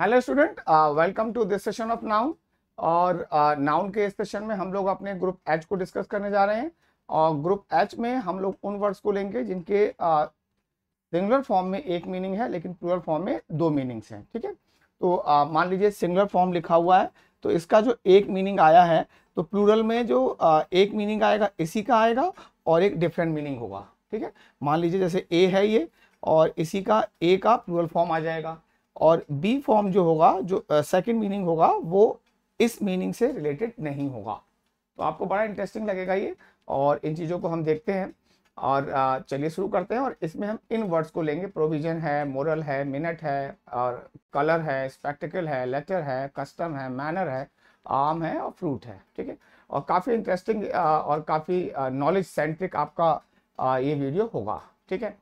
Hello student welcome to this session of noun और noun uh, के इस session में हम लोग अपने ग्रुप एच को डिस्कस करने जा रहे हैं और ग्रुप एच में हम लोग उन वर्ड्स को लेंगे जिनके सिंगुलर uh, फॉर्म में एक मीनिंग है लेकिन प्लुरल फॉर्म में दो मीनिंग्स हैं ठीक है तो uh, मान लीजिए सिंगुलर फॉर्म लिखा हुआ है तो इसका जो एक मीनिंग आया है तो प्लूरल में जो uh, एक मीनिंग आएगा इसी का आएगा और एक डिफरेंट मीनिंग होगा ठीक है मान लीजिए जैसे ए है ये और इसी का ए का प्लूरल फॉर्म आ जाएगा और बी फॉर्म जो होगा जो सेकंड uh, मीनिंग होगा वो इस मीनिंग से रिलेटेड नहीं होगा तो आपको बड़ा इंटरेस्टिंग लगेगा ये और इन चीज़ों को हम देखते हैं और uh, चलिए शुरू करते हैं और इसमें हम इन वर्ड्स को लेंगे प्रोविजन है मोरल है मिनट है और कलर है स्पेक्टिकल है लेटर है कस्टम है मैनर है आम है और फ्रूट है ठीक है और काफ़ी इंटरेस्टिंग और काफ़ी नॉलेज सेंट्रिक आपका ये वीडियो होगा ठीक है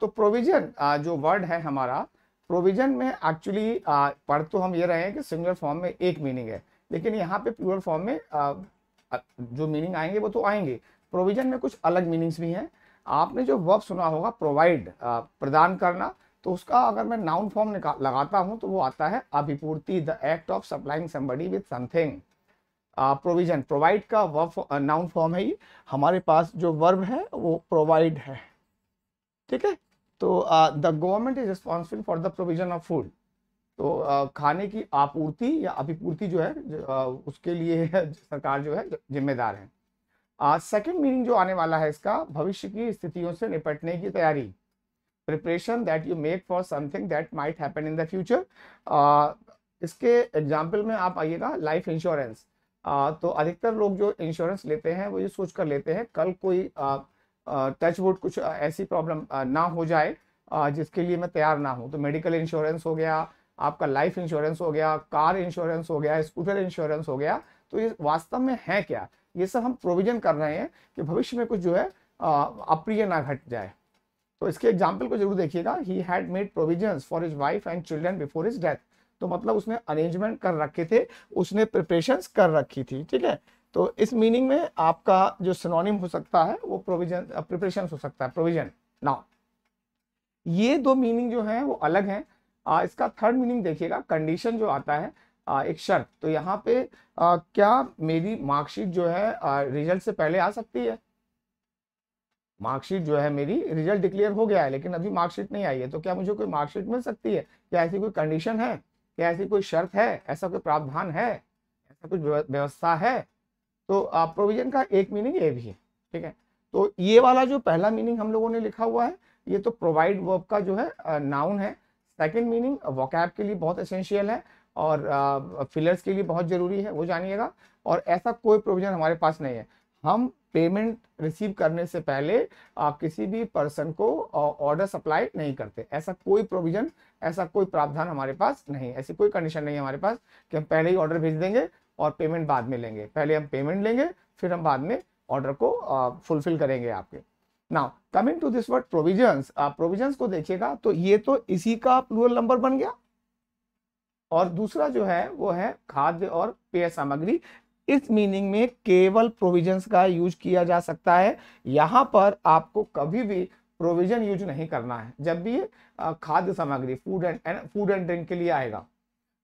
तो प्रोविजन जो वर्ड है हमारा प्रोविजन में एक्चुअली पढ़ तो हम ये रहे हैं कि सिंगुलर फॉर्म में एक मीनिंग है लेकिन यहाँ पे प्योर फॉर्म में आ, जो मीनिंग आएंगे वो तो आएंगे प्रोविजन में कुछ अलग मीनिंग्स भी हैं आपने जो वर्ब सुना होगा प्रोवाइड प्रदान करना तो उसका अगर मैं नाउन फॉर्म लगाता हूँ तो वो आता है अभिपूर्ति the act of supplying somebody with something provision provide का वर्ब नाउन फॉर्म है ये हमारे पास जो वर्ब है वो प्रोवाइड है ठीक है तो the government is responsible for the provision of food तो uh, खाने की आपूर्ति या अभिपूर्ति जो है uh, उसके लिए सरकार जो है जिम्मेदार है सेकेंड मीनिंग जो आने वाला है इसका भविष्य की स्थितियों से निपटने की तैयारी preparation that you make for something that might happen in the future इसके एग्जाम्पल में आप आइएगा लाइफ इंश्योरेंस तो अधिकतर लोग जो इंश्योरेंस लेते हैं वो ये सोच कर लेते हैं कल कोई uh, टच वुड कुछ ऐसी प्रॉब्लम ना हो जाए जिसके लिए मैं तैयार ना हूँ तो मेडिकल इंश्योरेंस हो गया आपका लाइफ इंश्योरेंस हो गया कार इंश्योरेंस हो गया स्कूटर इंश्योरेंस हो गया तो ये वास्तव में है क्या ये सब हम प्रोविजन कर रहे हैं कि भविष्य में कुछ जो है अप्रिय ना घट जाए तो इसके एग्जाम्पल को जरूर देखिएगा he had made provision for his wife and children before his death तो मतलब उसने अरेंजमेंट कर रखे थे उसने प्रिपरेशन कर रखी थी ठीक है तो इस मीनिंग में आपका जो सिनोनिम हो सकता है वो प्रोविजन प्रिपरेशन हो सकता है प्रोविजन नाउ ये दो मीनिंग जो है वो अलग आ, इसका थर्ड मीनिंग देखिएगा कंडीशन जो आता है आ, एक शर्त तो यहाँ पे आ, क्या मेरी मार्कशीट जो है रिजल्ट से पहले आ सकती है मार्कशीट जो है मेरी रिजल्ट डिक्लेयर हो गया है लेकिन अभी मार्कशीट नहीं आई है तो क्या मुझे कोई मार्कशीट मिल सकती है क्या ऐसी कोई कंडीशन है क्या ऐसी कोई शर्त है ऐसा कोई प्रावधान है ऐसा कुछ व्यवस्था है तो प्रोविजन का एक मीनिंग ये भी है ठीक है तो ये वाला जो पहला मीनिंग हम लोगों ने लिखा हुआ है ये तो प्रोवाइड वर्ब का जो है नाउन है सेकेंड मीनिंग वॉकैप के लिए बहुत असेंशियल है और फिलर्स के लिए बहुत ज़रूरी है वो जानिएगा और ऐसा कोई प्रोविज़न हमारे पास नहीं है हम पेमेंट रिसीव करने से पहले आप किसी भी पर्सन को ऑर्डर सप्लाई नहीं करते ऐसा कोई प्रोविज़न ऐसा कोई प्रावधान हमारे पास नहीं ऐसी कोई कंडीशन नहीं है हमारे पास कि हम पहले ही ऑर्डर भेज देंगे और पेमेंट बाद में लेंगे पहले हम पेमेंट लेंगे फिर हम बाद में ऑर्डर को फुलफिल uh, करेंगे आपके now coming to this word provisions provisions को देखिएगा तो ये तो इसी का प्लूरल नंबर बन गया और दूसरा जो है वो है खाद्य और पेय सामग्री इस मीनिंग में केवल प्रोविजंस का यूज किया जा सकता है यहाँ पर आपको कभी भी प्रोविजन यूज नहीं करना है जब भी खाद्य सामग्री food and food and drink के लिए आएगा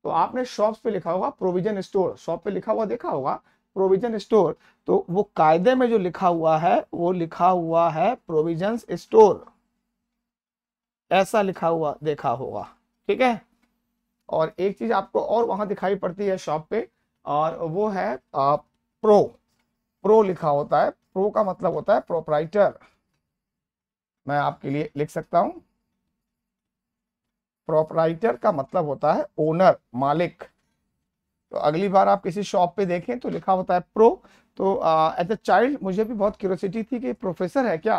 तो आपने शॉप्स पे लिखा होगा प्रोविजन स्टोर शॉप पे लिखा हुआ देखा होगा प्रोविजन स्टोर तो वो कायदे में जो लिखा हुआ है वो लिखा हुआ है प्रोविजन स्टोर ऐसा लिखा हुआ देखा होगा ठीक है और एक चीज आपको और वहां दिखाई पड़ती है शॉप पे और वो है आ, प्रो प्रो लिखा होता है प्रो का मतलब होता है प्रोपराइटर मैं आपके लिए लिख सकता हूं प्रोपराइटर का मतलब होता है ओनर मालिक तो अगली बार आप किसी शॉप पे देखें तो लिखा होता है प्रो तो एज अ चाइल्ड मुझे भी बहुत क्यूरोसिटी थी कि प्रोफेसर है क्या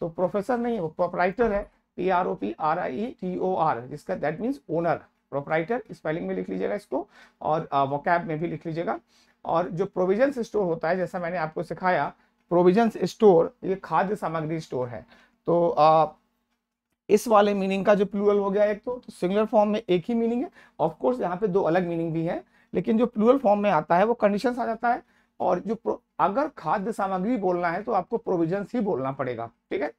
तो प्रोफेसर नहीं वो प्रोपराइटर है P R O P R I T O R जिसका that means owner proprietor spelling में लिख लीजिएगा इसको और वोकैब कैब में भी लिख लीजिएगा और जो प्रोविजन स्टोर होता है जैसा मैंने आपको सिखाया प्रोविजन स्टोर ये खाद्य सामग्री स्टोर है तो इस वाले मीनिंग का जो प्लूरल हो गया एक तो, तो सिंगुलर फॉर्म में एक ही मीनिंग है ऑफकोर्स यहाँ पे दो अलग मीनिंग भी है लेकिन जो प्लूरल फॉर्म में आता है वो कंडीशन आ जाता है और जो अगर खाद्य सामग्री बोलना है तो आपको प्रोविजन ही बोलना पड़ेगा ठीक है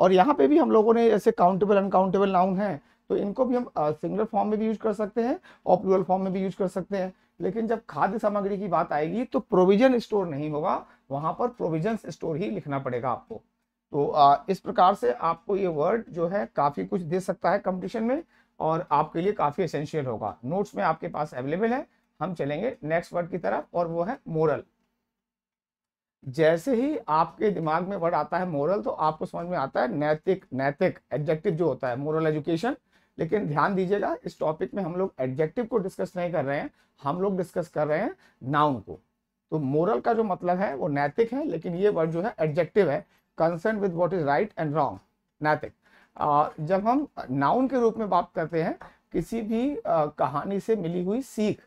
और यहाँ पे भी हम लोगों ने जैसे काउंटेबल अनकाउंटेबल नाउन है तो इनको भी हम सिंगुलर फॉर्म में भी यूज कर सकते हैं और प्लूरल फॉर्म में भी यूज कर सकते हैं लेकिन जब खाद्य सामग्री की बात आएगी तो प्रोविजन स्टोर नहीं होगा वहां पर प्रोविजन स्टोर ही लिखना पड़ेगा आपको तो आ, इस प्रकार से आपको ये वर्ड जो है काफ़ी कुछ दे सकता है कंपटीशन में और आपके लिए काफ़ी एसेंशियल होगा नोट्स में आपके पास अवेलेबल है हम चलेंगे नेक्स्ट वर्ड की तरफ और वो है मोरल जैसे ही आपके दिमाग में वर्ड आता है मोरल तो आपको समझ में आता है नैतिक नैतिक एडजेक्टिव जो होता है मोरल एजुकेशन लेकिन ध्यान दीजिएगा इस टॉपिक में हम लोग एडजेक्टिव को डिस्कस नहीं कर रहे हैं हम लोग डिस्कस कर रहे हैं नाउन को तो मोरल का जो मतलब है वो नैतिक है लेकिन ये वर्ड जो है एडजेक्टिव है concern with what is right and wrong नैतिक जब हम नाउन के रूप में बात करते हैं किसी भी आ, uh, कहानी से मिली हुई सीख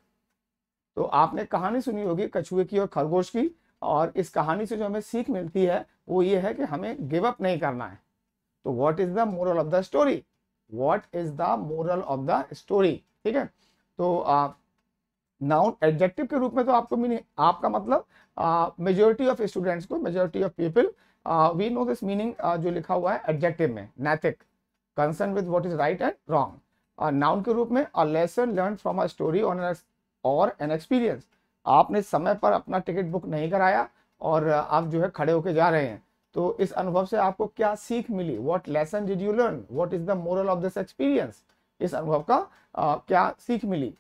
तो आपने कहानी सुनी होगी कछुए की और खरगोश की और इस कहानी से जो हमें सीख मिलती है वो ये है कि हमें गिव अप नहीं करना है तो what is the moral of the story what is the moral of the story ठीक है तो नाउन uh, एडजेक्टिव के रूप में तो आपको मीनिंग आपका मतलब मेजोरिटी ऑफ स्टूडेंट्स को majority of people we know this meaning जो लिखा हुआ है एडजेक्टिव में नैतिक concern with what is right and wrong noun के रूप में a lesson learn from a story on और एन एक्सपीरियंस आपने समय पर अपना टिकट बुक नहीं कराया और uh, आप जो है खड़े होके जा रहे हैं तो इस अनुभव से आपको क्या सीख मिली what lesson did you learn what is the moral of this experience इस अनुभव का आ, uh, क्या सीख मिली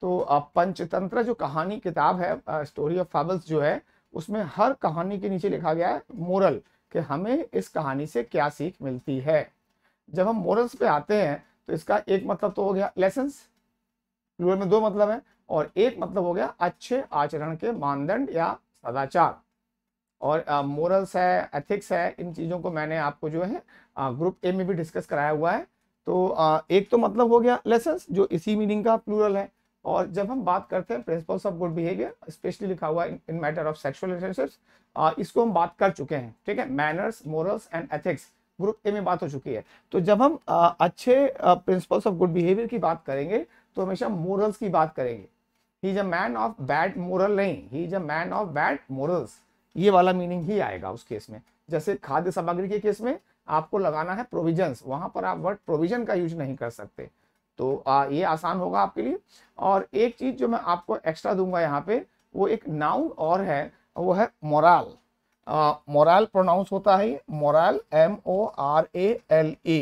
तो uh, पंचतंत्र जो कहानी किताब है स्टोरी ऑफ फैबल्स जो है उसमें हर कहानी के नीचे लिखा गया है मोरल कि हमें इस कहानी से क्या सीख मिलती है जब हम मोरल्स पे आते हैं तो इसका एक मतलब तो हो गया लेसन्स प्लूरल में दो मतलब है और एक मतलब हो गया अच्छे आचरण के मानदंड या सदाचार और मोरल्स है एथिक्स है इन चीज़ों को मैंने आपको जो है ग्रुप ए में भी डिस्कस कराया हुआ है तो आ, एक तो मतलब हो गया लेसन जो इसी मीनिंग का प्लूरल है और जब हम बात करते हैं principles of good behaviour specially लिखा हुआ in matter of sexual relationship इसको हम बात कर चुके हैं ठीक है manners morals and ethics group A में बात हो चुकी है तो जब हम आ, अच्छे प्रिंसिपल्स ऑफ गुड बिहेवियर की बात करेंगे तो हमेशा मॉरल्स की बात करेंगे he is a man of bad moral नहीं he is a man of bad morals ये वाला मीनिंग ही आएगा उस केस में जैसे खाद्य सामग्री के केस में आपको लगाना है प्रोविजंस वहां पर आप वर्ड प्रोविजन का यूज नहीं कर सकते तो आ, ये आसान होगा आपके लिए और एक चीज़ जो मैं आपको एक्स्ट्रा दूंगा यहाँ पे वो एक नाउन और है वो है मोराल मोराल प्रोनाउंस होता है morale M O R A L E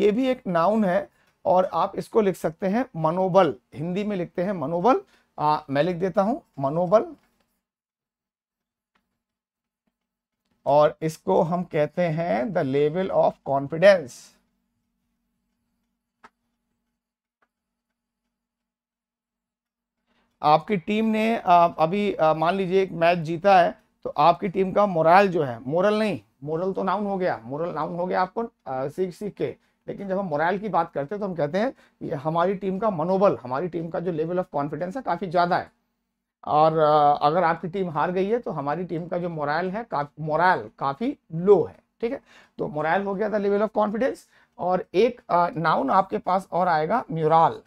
ये भी एक नाउन है और आप इसको लिख सकते हैं मनोबल हिंदी में लिखते हैं मनोबल आ, मैं लिख देता हूं मनोबल और इसको हम कहते हैं द लेवल ऑफ कॉन्फिडेंस आपकी टीम ने अभी मान लीजिए एक मैच जीता है तो आपकी टीम का मोरल जो है मोरल नहीं मोरल तो नाउन हो गया मोरल नाउन हो गया आपको सीख सीख के लेकिन जब हम मोरल की बात करते हैं तो हम कहते हैं ये हमारी टीम का मनोबल हमारी टीम का जो लेवल ऑफ कॉन्फिडेंस है काफ़ी ज़्यादा है और अगर आपकी टीम हार गई है तो हमारी टीम का जो मोरल है काफी मोरल काफ़ी लो है ठीक है तो मोरल हो गया था लेवल ऑफ कॉन्फिडेंस और एक नाउन आपके पास और आएगा म्यूराल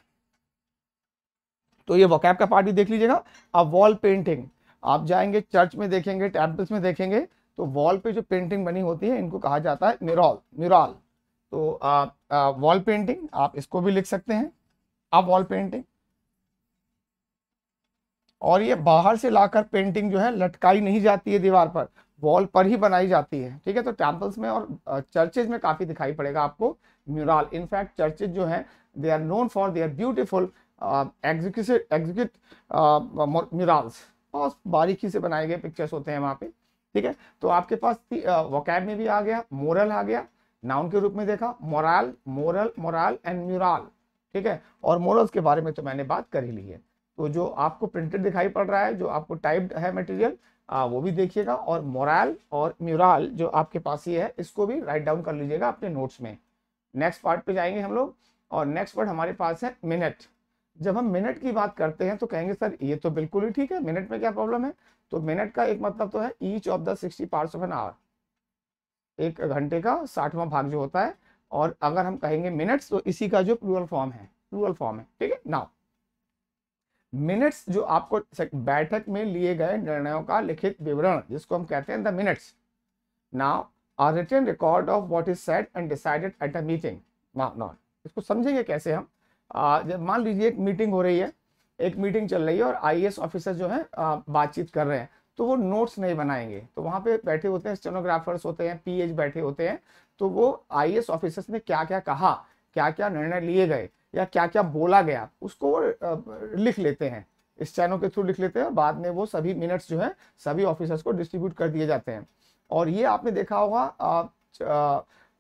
तो ये वोकैब का पार्ट भी देख लीजिएगा अब वॉल पेंटिंग आप जाएंगे चर्च में देखेंगे टेम्पल्स में देखेंगे तो वॉल पे जो पेंटिंग बनी होती है इनको कहा जाता है म्यूरल म्यूरल तो वॉल पेंटिंग आप इसको भी लिख सकते हैं अब वॉल पेंटिंग और ये बाहर से लाकर पेंटिंग जो है लटकाई नहीं जाती है दीवार पर वॉल पर ही बनाई जाती है ठीक है तो टेम्पल्स में और चर्चेज में काफ़ी दिखाई पड़ेगा आपको म्यूराल इनफैक्ट चर्चेज जो है they are known for their beautiful execute execute murals बहुत बारीकी से बनाए गए पिक्चर्स होते हैं वहाँ पे ठीक है तो आपके पास वोकैब में भी आ गया मोरल आ गया नाउन के रूप में देखा morale moral morale and mural ठीक है और मोरल्स के बारे में तो मैंने बात कर ही ली है तो जो आपको प्रिंटेड दिखाई पड़ रहा है जो आपको टाइप्ड है मटेरियल वो भी देखिएगा और मोराल और म्यूराल जो आपके पास ही है इसको भी राइट डाउन कर लीजिएगा अपने नोट्स में नेक्स्ट पार्ट पे जाएंगे हम लोग और नेक्स्ट वर्ड हमारे पास है मिनट जब हम मिनट की बात करते हैं तो कहेंगे सर ये तो बिल्कुल ही ठीक है मिनट में क्या प्रॉब्लम है तो मिनट का एक मतलब तो है each of the sixty part of an hour एक घंटे का साठवां भाग जो होता है और अगर हम कहेंगे मिनट्स तो इसी का जो प्लूरल फॉर्म है प्लूरल फॉर्म है ठीक है नाउ मिनट्स जो आपको बैठक में लिए गए निर्णयों का लिखित विवरण जिसको हम कहते हैं the minutes now are written record of what is set and decided at a meeting now now इसको समझेंगे कैसे हम मान लीजिए एक मीटिंग हो रही है एक मीटिंग चल रही है और आई ऑफिसर जो है बातचीत कर रहे हैं तो वो नोट्स नहीं बनाएंगे तो वहाँ पे बैठे होते हैं स्टेनोग्राफर्स होते हैं पी बैठे होते हैं तो वो आई ऑफिसर्स ने क्या क्या कहा क्या क्या निर्णय लिए गए या क्या क्या बोला गया उसको वो लिख लेते हैं इस चैनल के थ्रू लिख लेते हैं बाद में वो सभी मिनट्स जो है सभी ऑफिसर्स को डिस्ट्रीब्यूट कर दिए जाते हैं और ये आपने देखा होगा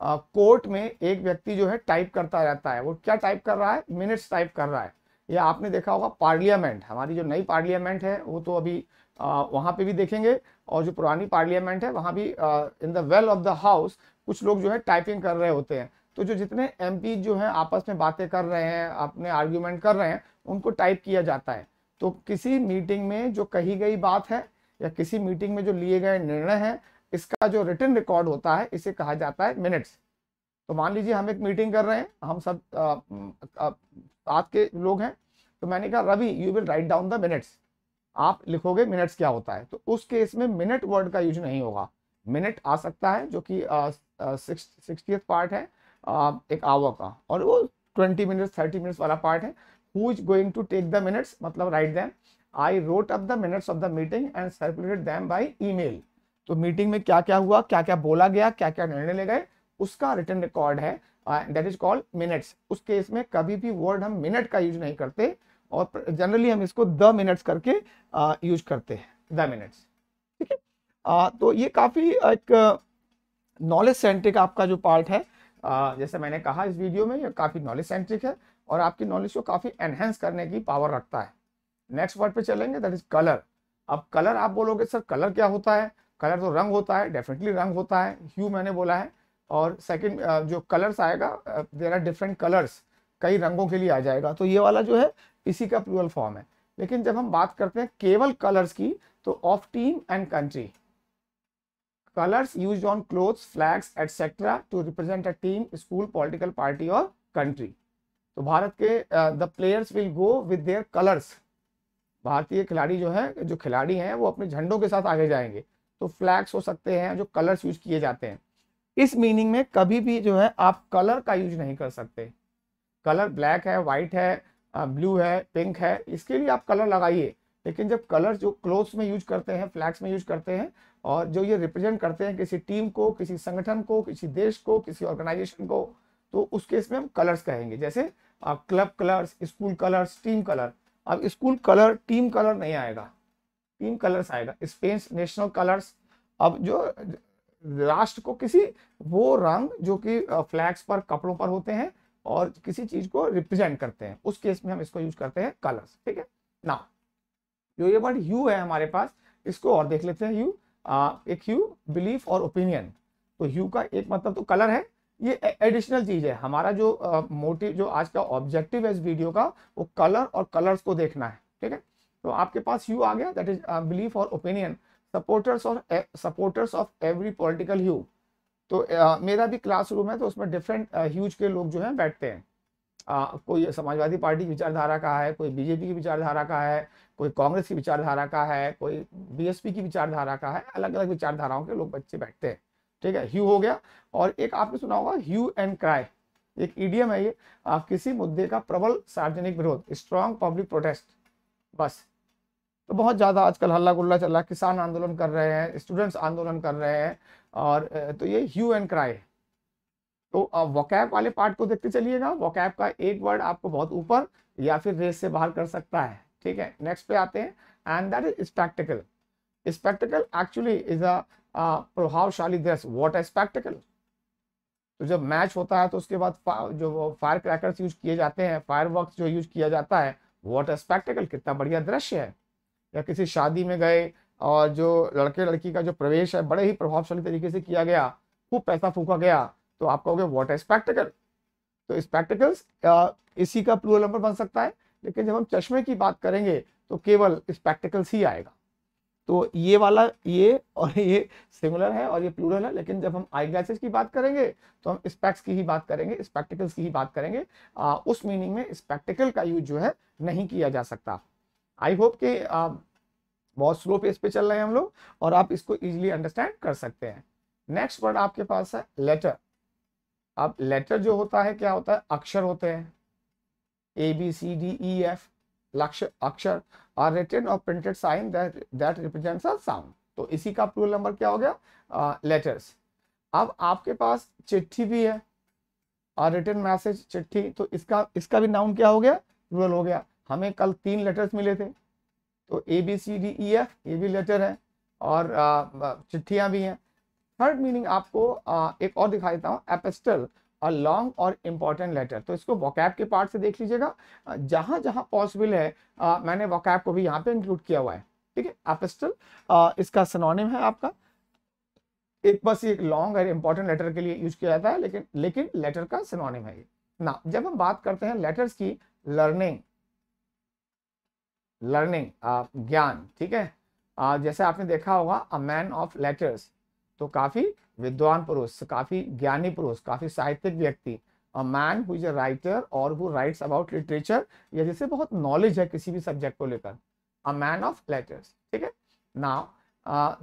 कोर्ट में एक व्यक्ति जो है टाइप करता रहता है वो क्या टाइप कर रहा है मिनट्स टाइप कर रहा है या आपने देखा होगा पार्लियामेंट हमारी जो नई पार्लियामेंट है वो तो अभी आ, वहां पे भी देखेंगे और जो पुरानी पार्लियामेंट है वहाँ भी in the well of the house कुछ लोग जो है टाइपिंग कर रहे होते हैं तो जो जितने एम जो है आपस में बातें कर रहे हैं अपने आर्ग्यूमेंट कर रहे हैं उनको टाइप किया जाता है तो किसी मीटिंग में जो कही गई बात है या किसी मीटिंग में जो लिए गए निर्णय हैं इसका जो रिटर्न रिकॉर्ड होता है इसे कहा जाता है मिनट्स तो मान लीजिए हम एक मीटिंग कर रहे हैं हम सब साथ के लोग हैं तो मैंने कहा Ravi you will write down the minutes आप लिखोगे मिनट्स क्या होता है तो उस केस में मिनट वर्ड का यूज नहीं होगा मिनट आ सकता है जो कि पार्ट है आ, एक आवर का और वो ट्वेंटी मिनट्स थर्टी मिनट्स वाला पार्ट है who is going to take the minutes मतलब write them I wrote up the minutes of the meeting and circulate them by email तो मीटिंग में क्या क्या हुआ क्या क्या बोला गया क्या क्या निर्णय ले गए उसका रिटर्न रिकॉर्ड है दैट इज कॉल्ड मिनट्स उस केस में कभी भी वर्ड हम मिनट का यूज नहीं करते और जनरली हम इसको द मिनट्स करके यूज करते हैं द मिनट्स ठीक है तो ये काफ़ी एक नॉलेज सेंट्रिक आपका जो पार्ट है uh, जैसे मैंने कहा इस वीडियो में ये काफ़ी नॉलेज सेंट्रिक है और आपकी नॉलेज को काफ़ी एनहेंस करने की पावर रखता है नेक्स्ट वर्ड पे चलेंगे दैट इज कलर अब कलर आप बोलोगे सर कलर क्या होता है कलर तो रंग होता है डेफिनेटली रंग होता है ह्यू मैंने बोला है और सेकंड जो कलर्स आएगा देर आर डिफरेंट कलर्स कई रंगों के लिए आ जाएगा तो ये वाला जो है इसी का प्लूरल फॉर्म है लेकिन जब हम बात करते हैं केवल कलर्स की तो of team and country colours use on cloth flags etcetera to represent a team school political party और कंट्री तो भारत के the players will go with their colours भारतीय खिलाड़ी जो है जो खिलाड़ी हैं वो अपने झंडों के साथ आगे जाएंगे तो फ्लैग्स हो सकते हैं जो कलर्स यूज किए जाते हैं इस मीनिंग में कभी भी जो है आप कलर का यूज नहीं कर सकते कलर ब्लैक है वाइट है ब्लू है पिंक है इसके लिए आप कलर लगाइए लेकिन जब कलर जो क्लोथ्स में यूज करते हैं फ्लैग्स में यूज करते हैं और जो ये रिप्रेजेंट करते हैं किसी टीम को किसी संगठन को किसी देश को किसी ऑर्गेनाइजेशन को तो उस केस में हम कलर्स कहेंगे जैसे club colours school colours team colour अब स्कूल कलर टीम कलर नहीं आएगा तीन कलर्स आएगा स्पेन नेशनल कलर्स अब जो राष्ट्र को किसी वो रंग जो कि फ्लैग्स पर कपड़ों पर होते हैं और किसी चीज को रिप्रेजेंट करते हैं उस केस में हम इसको यूज करते हैं कलर्स ठीक है ना जो ये वर्ड ह्यू है हमारे पास इसको और देख लेते हैं ह्यू एक यू बिलीफ और ओपिनियन तो ह्यू का एक मतलब तो कलर है ये एडिशनल चीज है हमारा जो मोटिव जो आज का ऑब्जेक्टिव है इस वीडियो का वो कलर और कलर्स को देखना है ठीक है तो आपके पास यू आ गया दैट इज बिलीफ और ओपिनियन सपोर्टर्स और सपोर्टर्स ऑफ एवरी पॉलिटिकल यू तो uh, मेरा भी क्लासरूम है तो उसमें डिफरेंट ह्यूज uh, के लोग जो हैं बैठते हैं uh, कोई समाजवादी पार्टी की विचारधारा का है कोई बीजेपी की विचारधारा का है कोई कांग्रेस की विचारधारा का है कोई बीएसपी की विचारधारा का है अलग अलग विचारधाराओं के लोग बच्चे बैठते हैं ठीक है ह्यू हो गया और एक आपने सुना होगा ह्यू एंड क्राई एक ईडीएम है ये किसी मुद्दे का प्रबल सार्वजनिक विरोध स्ट्रांग पब्लिक प्रोटेस्ट बस तो बहुत ज़्यादा आजकल हल्ला गुल्ला चल रहा है किसान आंदोलन कर रहे हैं स्टूडेंट्स आंदोलन कर रहे हैं और तो ये ह्यू एंड क्राई तो वॉकैप वाले पार्ट को देखते चलिएगा वॉकैप का एक वर्ड आपको बहुत ऊपर या फिर रेस से बाहर कर सकता है ठीक है नेक्स्ट पे आते हैं and that is spectacle spectacle actually is a प्रभावशाली दृश्य व्हाट अ स्पेक्टिकल तो जब मैच होता है तो उसके बाद जो फायर क्रैकर्स यूज किए जाते हैं फायर जो यूज किया जाता है वॉट अ स्पेक्टिकल कितना बढ़िया दृश्य है या किसी शादी में गए और जो लड़के लड़की का जो प्रवेश है बड़े ही प्रभावशाली तरीके से किया गया खूब पैसा फूका गया तो आप कहोगे वॉट ए स्पेक्टिकल तो स्पेक्टिकल्स इसी का प्लूरल नंबर बन सकता है लेकिन जब हम चश्मे की बात करेंगे तो केवल स्पेक्टिकल्स ही आएगा तो ये वाला ये और ये सिमिलर है और ये प्लूरल है लेकिन जब हम आई ग्लासेस की बात करेंगे तो हम स्पेक्स की ही बात करेंगे स्पेक्टिकल्स की ही बात करेंगे आ, उस मीनिंग में स्पेक्टिकल का यूज जो है नहीं किया जा सकता आई होप कि um, बहुत स्लो पेस पे चल रहे हैं हम लोग और आप इसको इजीली अंडरस्टैंड कर सकते हैं नेक्स्ट वर्ड आपके पास है लेटर अब लेटर जो होता है क्या होता है अक्षर होते हैं A B C D E F लक्ष्य अक्षर आर रिटर्न और printed sign that represents a sound तो इसी का प्लूरल नंबर क्या हो गया लेटर्स uh, अब आपके पास चिट्ठी भी है और रिटर्न मैसेज चिट्ठी तो इसका इसका भी नाउन क्या हो गया रूरल हो गया हमें कल तीन लेटर्स मिले थे तो A B C D E F ये भी लेटर है और चिट्ठियां भी हैं थर्ड मीनिंग आपको आ, एक और दिखा देता हूँ एपेस्टल अ लॉन्ग और इम्पॉर्टेंट लेटर तो इसको वॉकैप के पार्ट से देख लीजिएगा जहाँ जहाँ पॉसिबल है आ, मैंने वॉकैप को भी यहाँ पे इंक्लूड किया हुआ है ठीक है एपेस्टल इसका सनोनिम है आपका एक बस ये लॉन्ग और इम्पॉर्टेंट लेटर के लिए यूज किया जाता है लेकिन लेकिन लेटर का सनोनिम है ये ना जब हम बात करते हैं लेटर्स की लर्निंग लर्निंग uh, ज्ञान ठीक है uh, जैसे आपने देखा होगा अ मैन ऑफ लेटर्स तो काफ़ी विद्वान पुरुष काफ़ी ज्ञानी पुरुष काफ़ी साहित्यिक व्यक्ति a man who is a writer और हु राइट्स अबाउट लिटरेचर या जैसे बहुत नॉलेज है किसी भी सब्जेक्ट को लेकर अ मैन ऑफ लेटर्स ठीक है now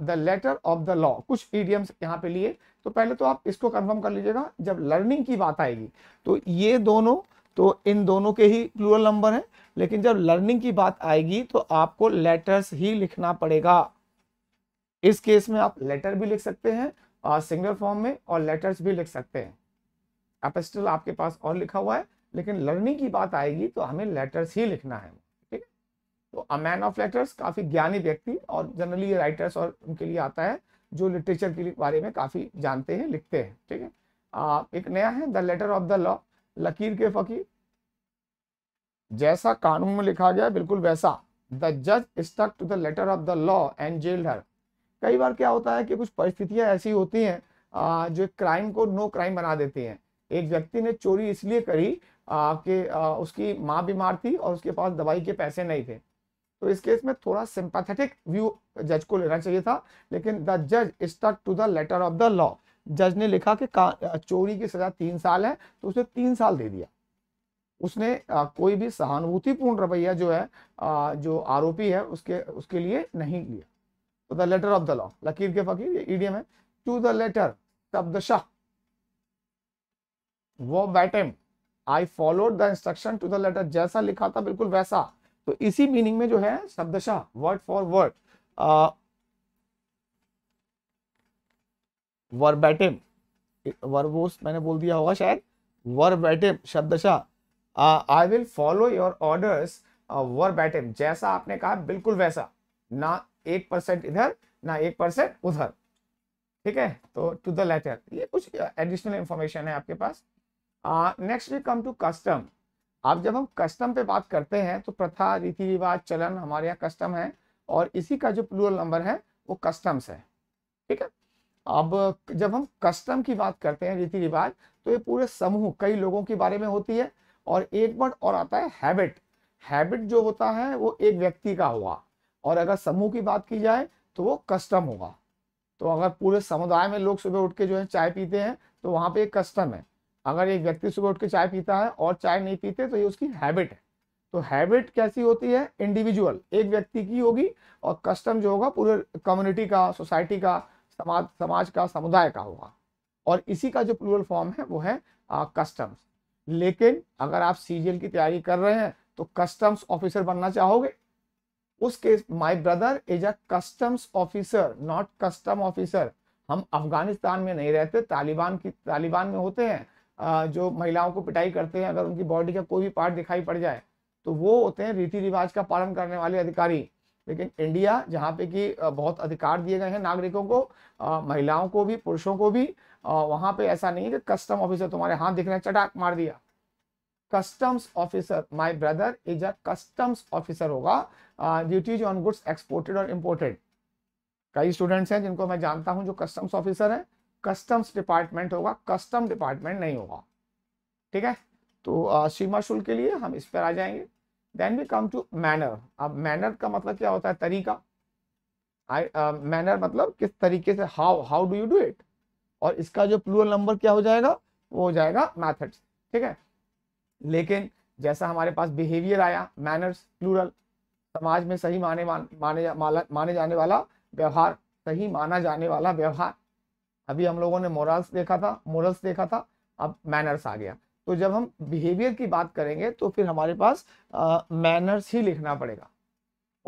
the letter of the law कुछ ईडियम्स यहाँ पे लिए तो पहले तो आप इसको कंफर्म कर लीजिएगा जब लर्निंग की बात आएगी तो ये दोनों तो इन दोनों के ही प्लूरल नंबर हैं लेकिन जब लर्निंग की बात आएगी तो आपको लेटर्स ही लिखना पड़ेगा इस केस में आप लेटर भी लिख सकते हैं और सिंगल फॉर्म में और लेटर्स भी लिख सकते हैं एपेस्टल आपके पास और लिखा हुआ है लेकिन लर्निंग की बात आएगी तो हमें लेटर्स ही लिखना है ठीक है तो अ मैन ऑफ लेटर्स काफ़ी ज्ञानी व्यक्ति और जनरली ये राइटर्स और उनके लिए आता है जो लिटरेचर के बारे में काफ़ी जानते हैं लिखते हैं ठीक है एक नया है the letter of the law लकीर के फकीर जैसा कानून में लिखा गया बिल्कुल वैसा द जज stuck to the letter of the law and jail her कई बार क्या होता है कि कुछ परिस्थितियां ऐसी होती हैं जो क्राइम को नो क्राइम बना देती हैं एक व्यक्ति ने चोरी इसलिए करी कि उसकी माँ बीमार थी और उसके पास दवाई के पैसे नहीं थे तो इस केस में थोड़ा सिंपैथेटिक व्यू जज को लेना चाहिए था लेकिन द जज stuck to the letter of the law जज ने लिखा कि चोरी की सजा तीन साल है तो उसने तीन साल दे दिया उसने आ, कोई भी सहानुभूतिपूर्ण रवैया जो है आ, जो आरोपी है उसके उसके लिए नहीं लिया तो the letter of the law लकीर के फकीर ये ईडीएम है टू द लेटर शब्दशाह verbatim I followed the instruction to the letter जैसा लिखा था बिल्कुल वैसा तो इसी मीनिंग में जो है शब्दशाह word for word verbatim verbose मैंने बोल दिया होगा शायद वर्बैटिम शब्दशा I will follow your orders verbatim जैसा आपने कहा बिल्कुल वैसा ना एक परसेंट इधर ना एक परसेंट उधर ठीक है तो टू द लेटर ये कुछ एडिशनल इंफॉर्मेशन है आपके पास next we come to custom आप जब हम कस्टम पे बात करते हैं तो प्रथा रीति रिवाज चलन हमारे यहाँ कस्टम है और इसी का जो प्लूरल नंबर है वो कस्टम्स है ठीक है अब जब हम कस्टम की बात करते हैं रीति रिवाज तो ये पूरे समूह कई लोगों के बारे में होती है और एक बार और आता है हैबिट हैबिट जो होता है वो एक व्यक्ति का होगा और अगर समूह की बात की जाए तो वो कस्टम होगा तो अगर पूरे समुदाय में लोग सुबह उठ के जो है चाय पीते हैं तो वहाँ पे एक कस्टम है अगर एक व्यक्ति सुबह उठ के चाय पीता है और चाय नहीं पीते तो ये उसकी हैबिट है तो हैबिट कैसी होती है इंडिविजुअल एक व्यक्ति की होगी और कस्टम जो होगा पूरे कम्युनिटी का सोसाइटी का समाज समाज का समुदाय का हुआ और इसी का जो प्लूरल फॉर्म है वो है आ, कस्टम्स लेकिन अगर आप सीजीएल की तैयारी कर रहे हैं तो कस्टम्स ऑफिसर बनना चाहोगे उस case my brother is a customs officer not custom officer हम अफगानिस्तान में नहीं रहते तालिबान की तालिबान में होते हैं जो महिलाओं को पिटाई करते हैं अगर उनकी बॉडी का कोई भी पार्ट दिखाई पड़ जाए तो वो होते हैं रीति रिवाज का पालन करने वाले अधिकारी लेकिन इंडिया जहाँ पे कि बहुत अधिकार दिए गए हैं नागरिकों को आ, महिलाओं को भी पुरुषों को भी आ, पे ऐसा नहीं है कि कस्टम ऑफिसर तुम्हारे हाथ दिख रहे हैं चटाक मार दिया customs officer my brother is a customs officer होगा ड्यूटीज ऑन गुड्स एक्सपोर्टेड और इम्पोर्टेड कई स्टूडेंट्स हैं जिनको मैं जानता हूँ जो कस्टम्स ऑफिसर है कस्टम्स डिपार्टमेंट होगा कस्टम डिपार्टमेंट नहीं होगा ठीक है तो सीमा शुल्क के लिए हम इस पर आ जाएंगे then we come to manner अब मैनर का मतलब क्या होता है तरीका मैनर uh, um, मतलब किस तरीके से how how do you do it और इसका जो प्लूरल नंबर क्या हो जाएगा वो हो जाएगा मैथड्स ठीक है लेकिन जैसा हमारे पास बिहेवियर आया मैनर्स प्लूरल समाज में सही माने माने माने जाने वाला व्यवहार सही माना जाने वाला व्यवहार अभी हम लोगों ने मोरल्स देखा था मोरल्स देखा था अब मैनर्स आ गया तो जब हम बिहेवियर की बात करेंगे तो फिर हमारे पास मैनर्स ही लिखना पड़ेगा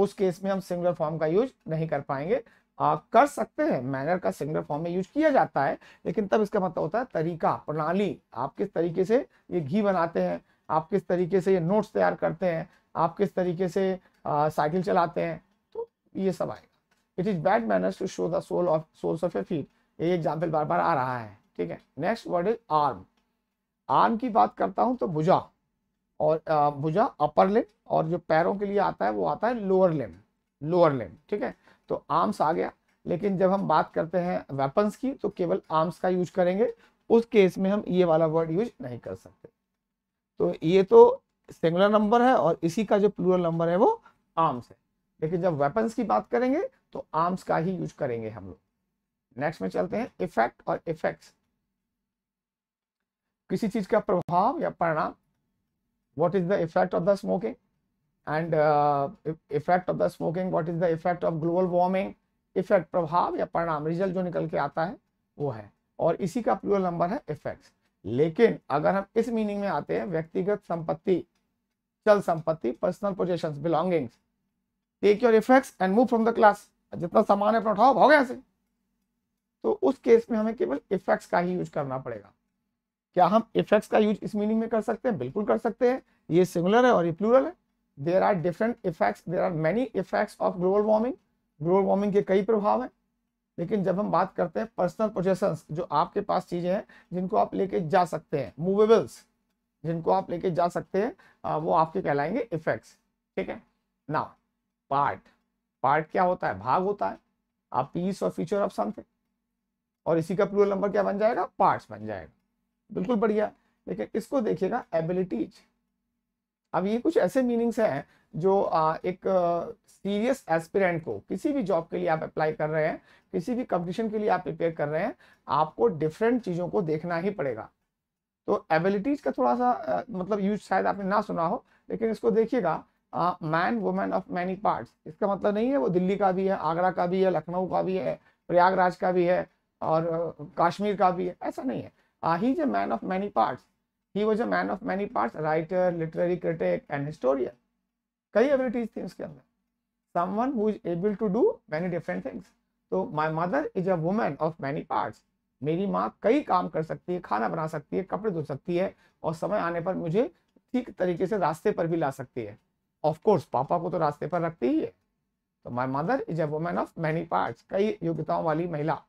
उस केस में हम सिंगुलर फॉर्म का यूज नहीं कर पाएंगे आ, कर सकते हैं मैनर का सिंगुलर फॉर्म में यूज किया जाता है लेकिन तब इसका मतलब होता है तरीका प्रणाली आप किस तरीके से ये घी बनाते हैं आप किस तरीके से ये नोट्स तैयार करते हैं आप किस तरीके से साइकिल चलाते हैं तो ये सब आएगा it is bad manners to show dole of soles of a feet ये एग्जाम्पल बार बार आ रहा है ठीक है next word is arm arm की बात करता हूं तो भुजा और भुजा अपर लिम और जो पैरों के लिए आता है वो आता है लोअर लिम लोअर लेम ठीक है तो आर्म्स आ गया लेकिन जब हम बात करते हैं वेपन्स की तो केवल आर्म्स का यूज करेंगे उस केस में हम ये वाला वर्ड यूज नहीं कर सकते तो ये तो सिंगुलर नंबर है और इसी का जो प्लूरल नंबर है वो आर्म्स है लेकिन जब वेपन्स की बात करेंगे तो आर्म्स का ही यूज करेंगे हम लोग नेक्स्ट में चलते हैं इफेक्ट और इफेक्ट्स किसी चीज का प्रभाव या परिणाम what is the effect of the smoking and effect of the smoking what is the effect of global warming effect प्रभाव या परिणाम रिजल्ट जो निकल के आता है वो है और इसी का प्योर नंबर है इफेक्ट्स लेकिन अगर हम इस मीनिंग में आते हैं व्यक्तिगत संपत्ति चल संपत्ति personal possession belongings take your effects and move from the class जितना सामान है अपना उठाओ भाग ऐसे तो उस केस में हमें केवल इफेक्ट्स का ही यूज करना पड़ेगा क्या हम इफेक्ट्स का यूज इस मीनिंग में कर सकते हैं बिल्कुल कर सकते हैं ये सिंगुलर है और ये प्लूरल है there are different effects there are many effects of global warming global warming के कई प्रभाव हैं लेकिन जब हम बात करते हैं पर्सनल प्रोजेशन जो आपके पास चीज़ें हैं जिनको आप लेके जा सकते हैं मूवेबल्स जिनको आप लेके जा सकते हैं वो आपके कहलाएंगे इफेक्ट्स ठीक है ना पार्ट पार्ट क्या होता है भाग होता है आप पीस और फीचर ऑफ समथिंग और इसी का प्लूरल नंबर क्या बन जाएगा पार्ट्स बन जाएगा बिल्कुल बढ़िया लेकिन इसको देखिएगा एबिलिटीज अब ये कुछ ऐसे मीनिंग्स हैं जो आ, एक सीरियस एस्पिरेंट को किसी भी जॉब के लिए आप अप्लाई कर रहे हैं किसी भी कंपटीशन के लिए आप प्रिपेयर कर रहे हैं आपको डिफरेंट चीज़ों को देखना ही पड़ेगा तो एबिलिटीज का थोड़ा सा आ, मतलब यूज शायद आपने ना सुना हो लेकिन इसको देखिएगा man women of many part इसका मतलब नहीं है वो दिल्ली का भी है आगरा का भी है लखनऊ का भी है प्रयागराज का भी है और कश्मीर का भी है ऐसा नहीं है Uh, he's a man of many parts. He was a man of many parts, writer, literary critic, and historian. कई एबिलिटीज थी उसके अंदर someone who is able to do many different things तो my mother is a woman of many parts मेरी माँ कई काम कर सकती है खाना बना सकती है कपड़े धो सकती है और समय आने पर मुझे ठीक तरीके से रास्ते पर भी ला सकती है ऑफ कोर्स पापा को तो रास्ते पर रखती ही है तो my mother is a woman of many parts कई योग्यताओं वाली महिला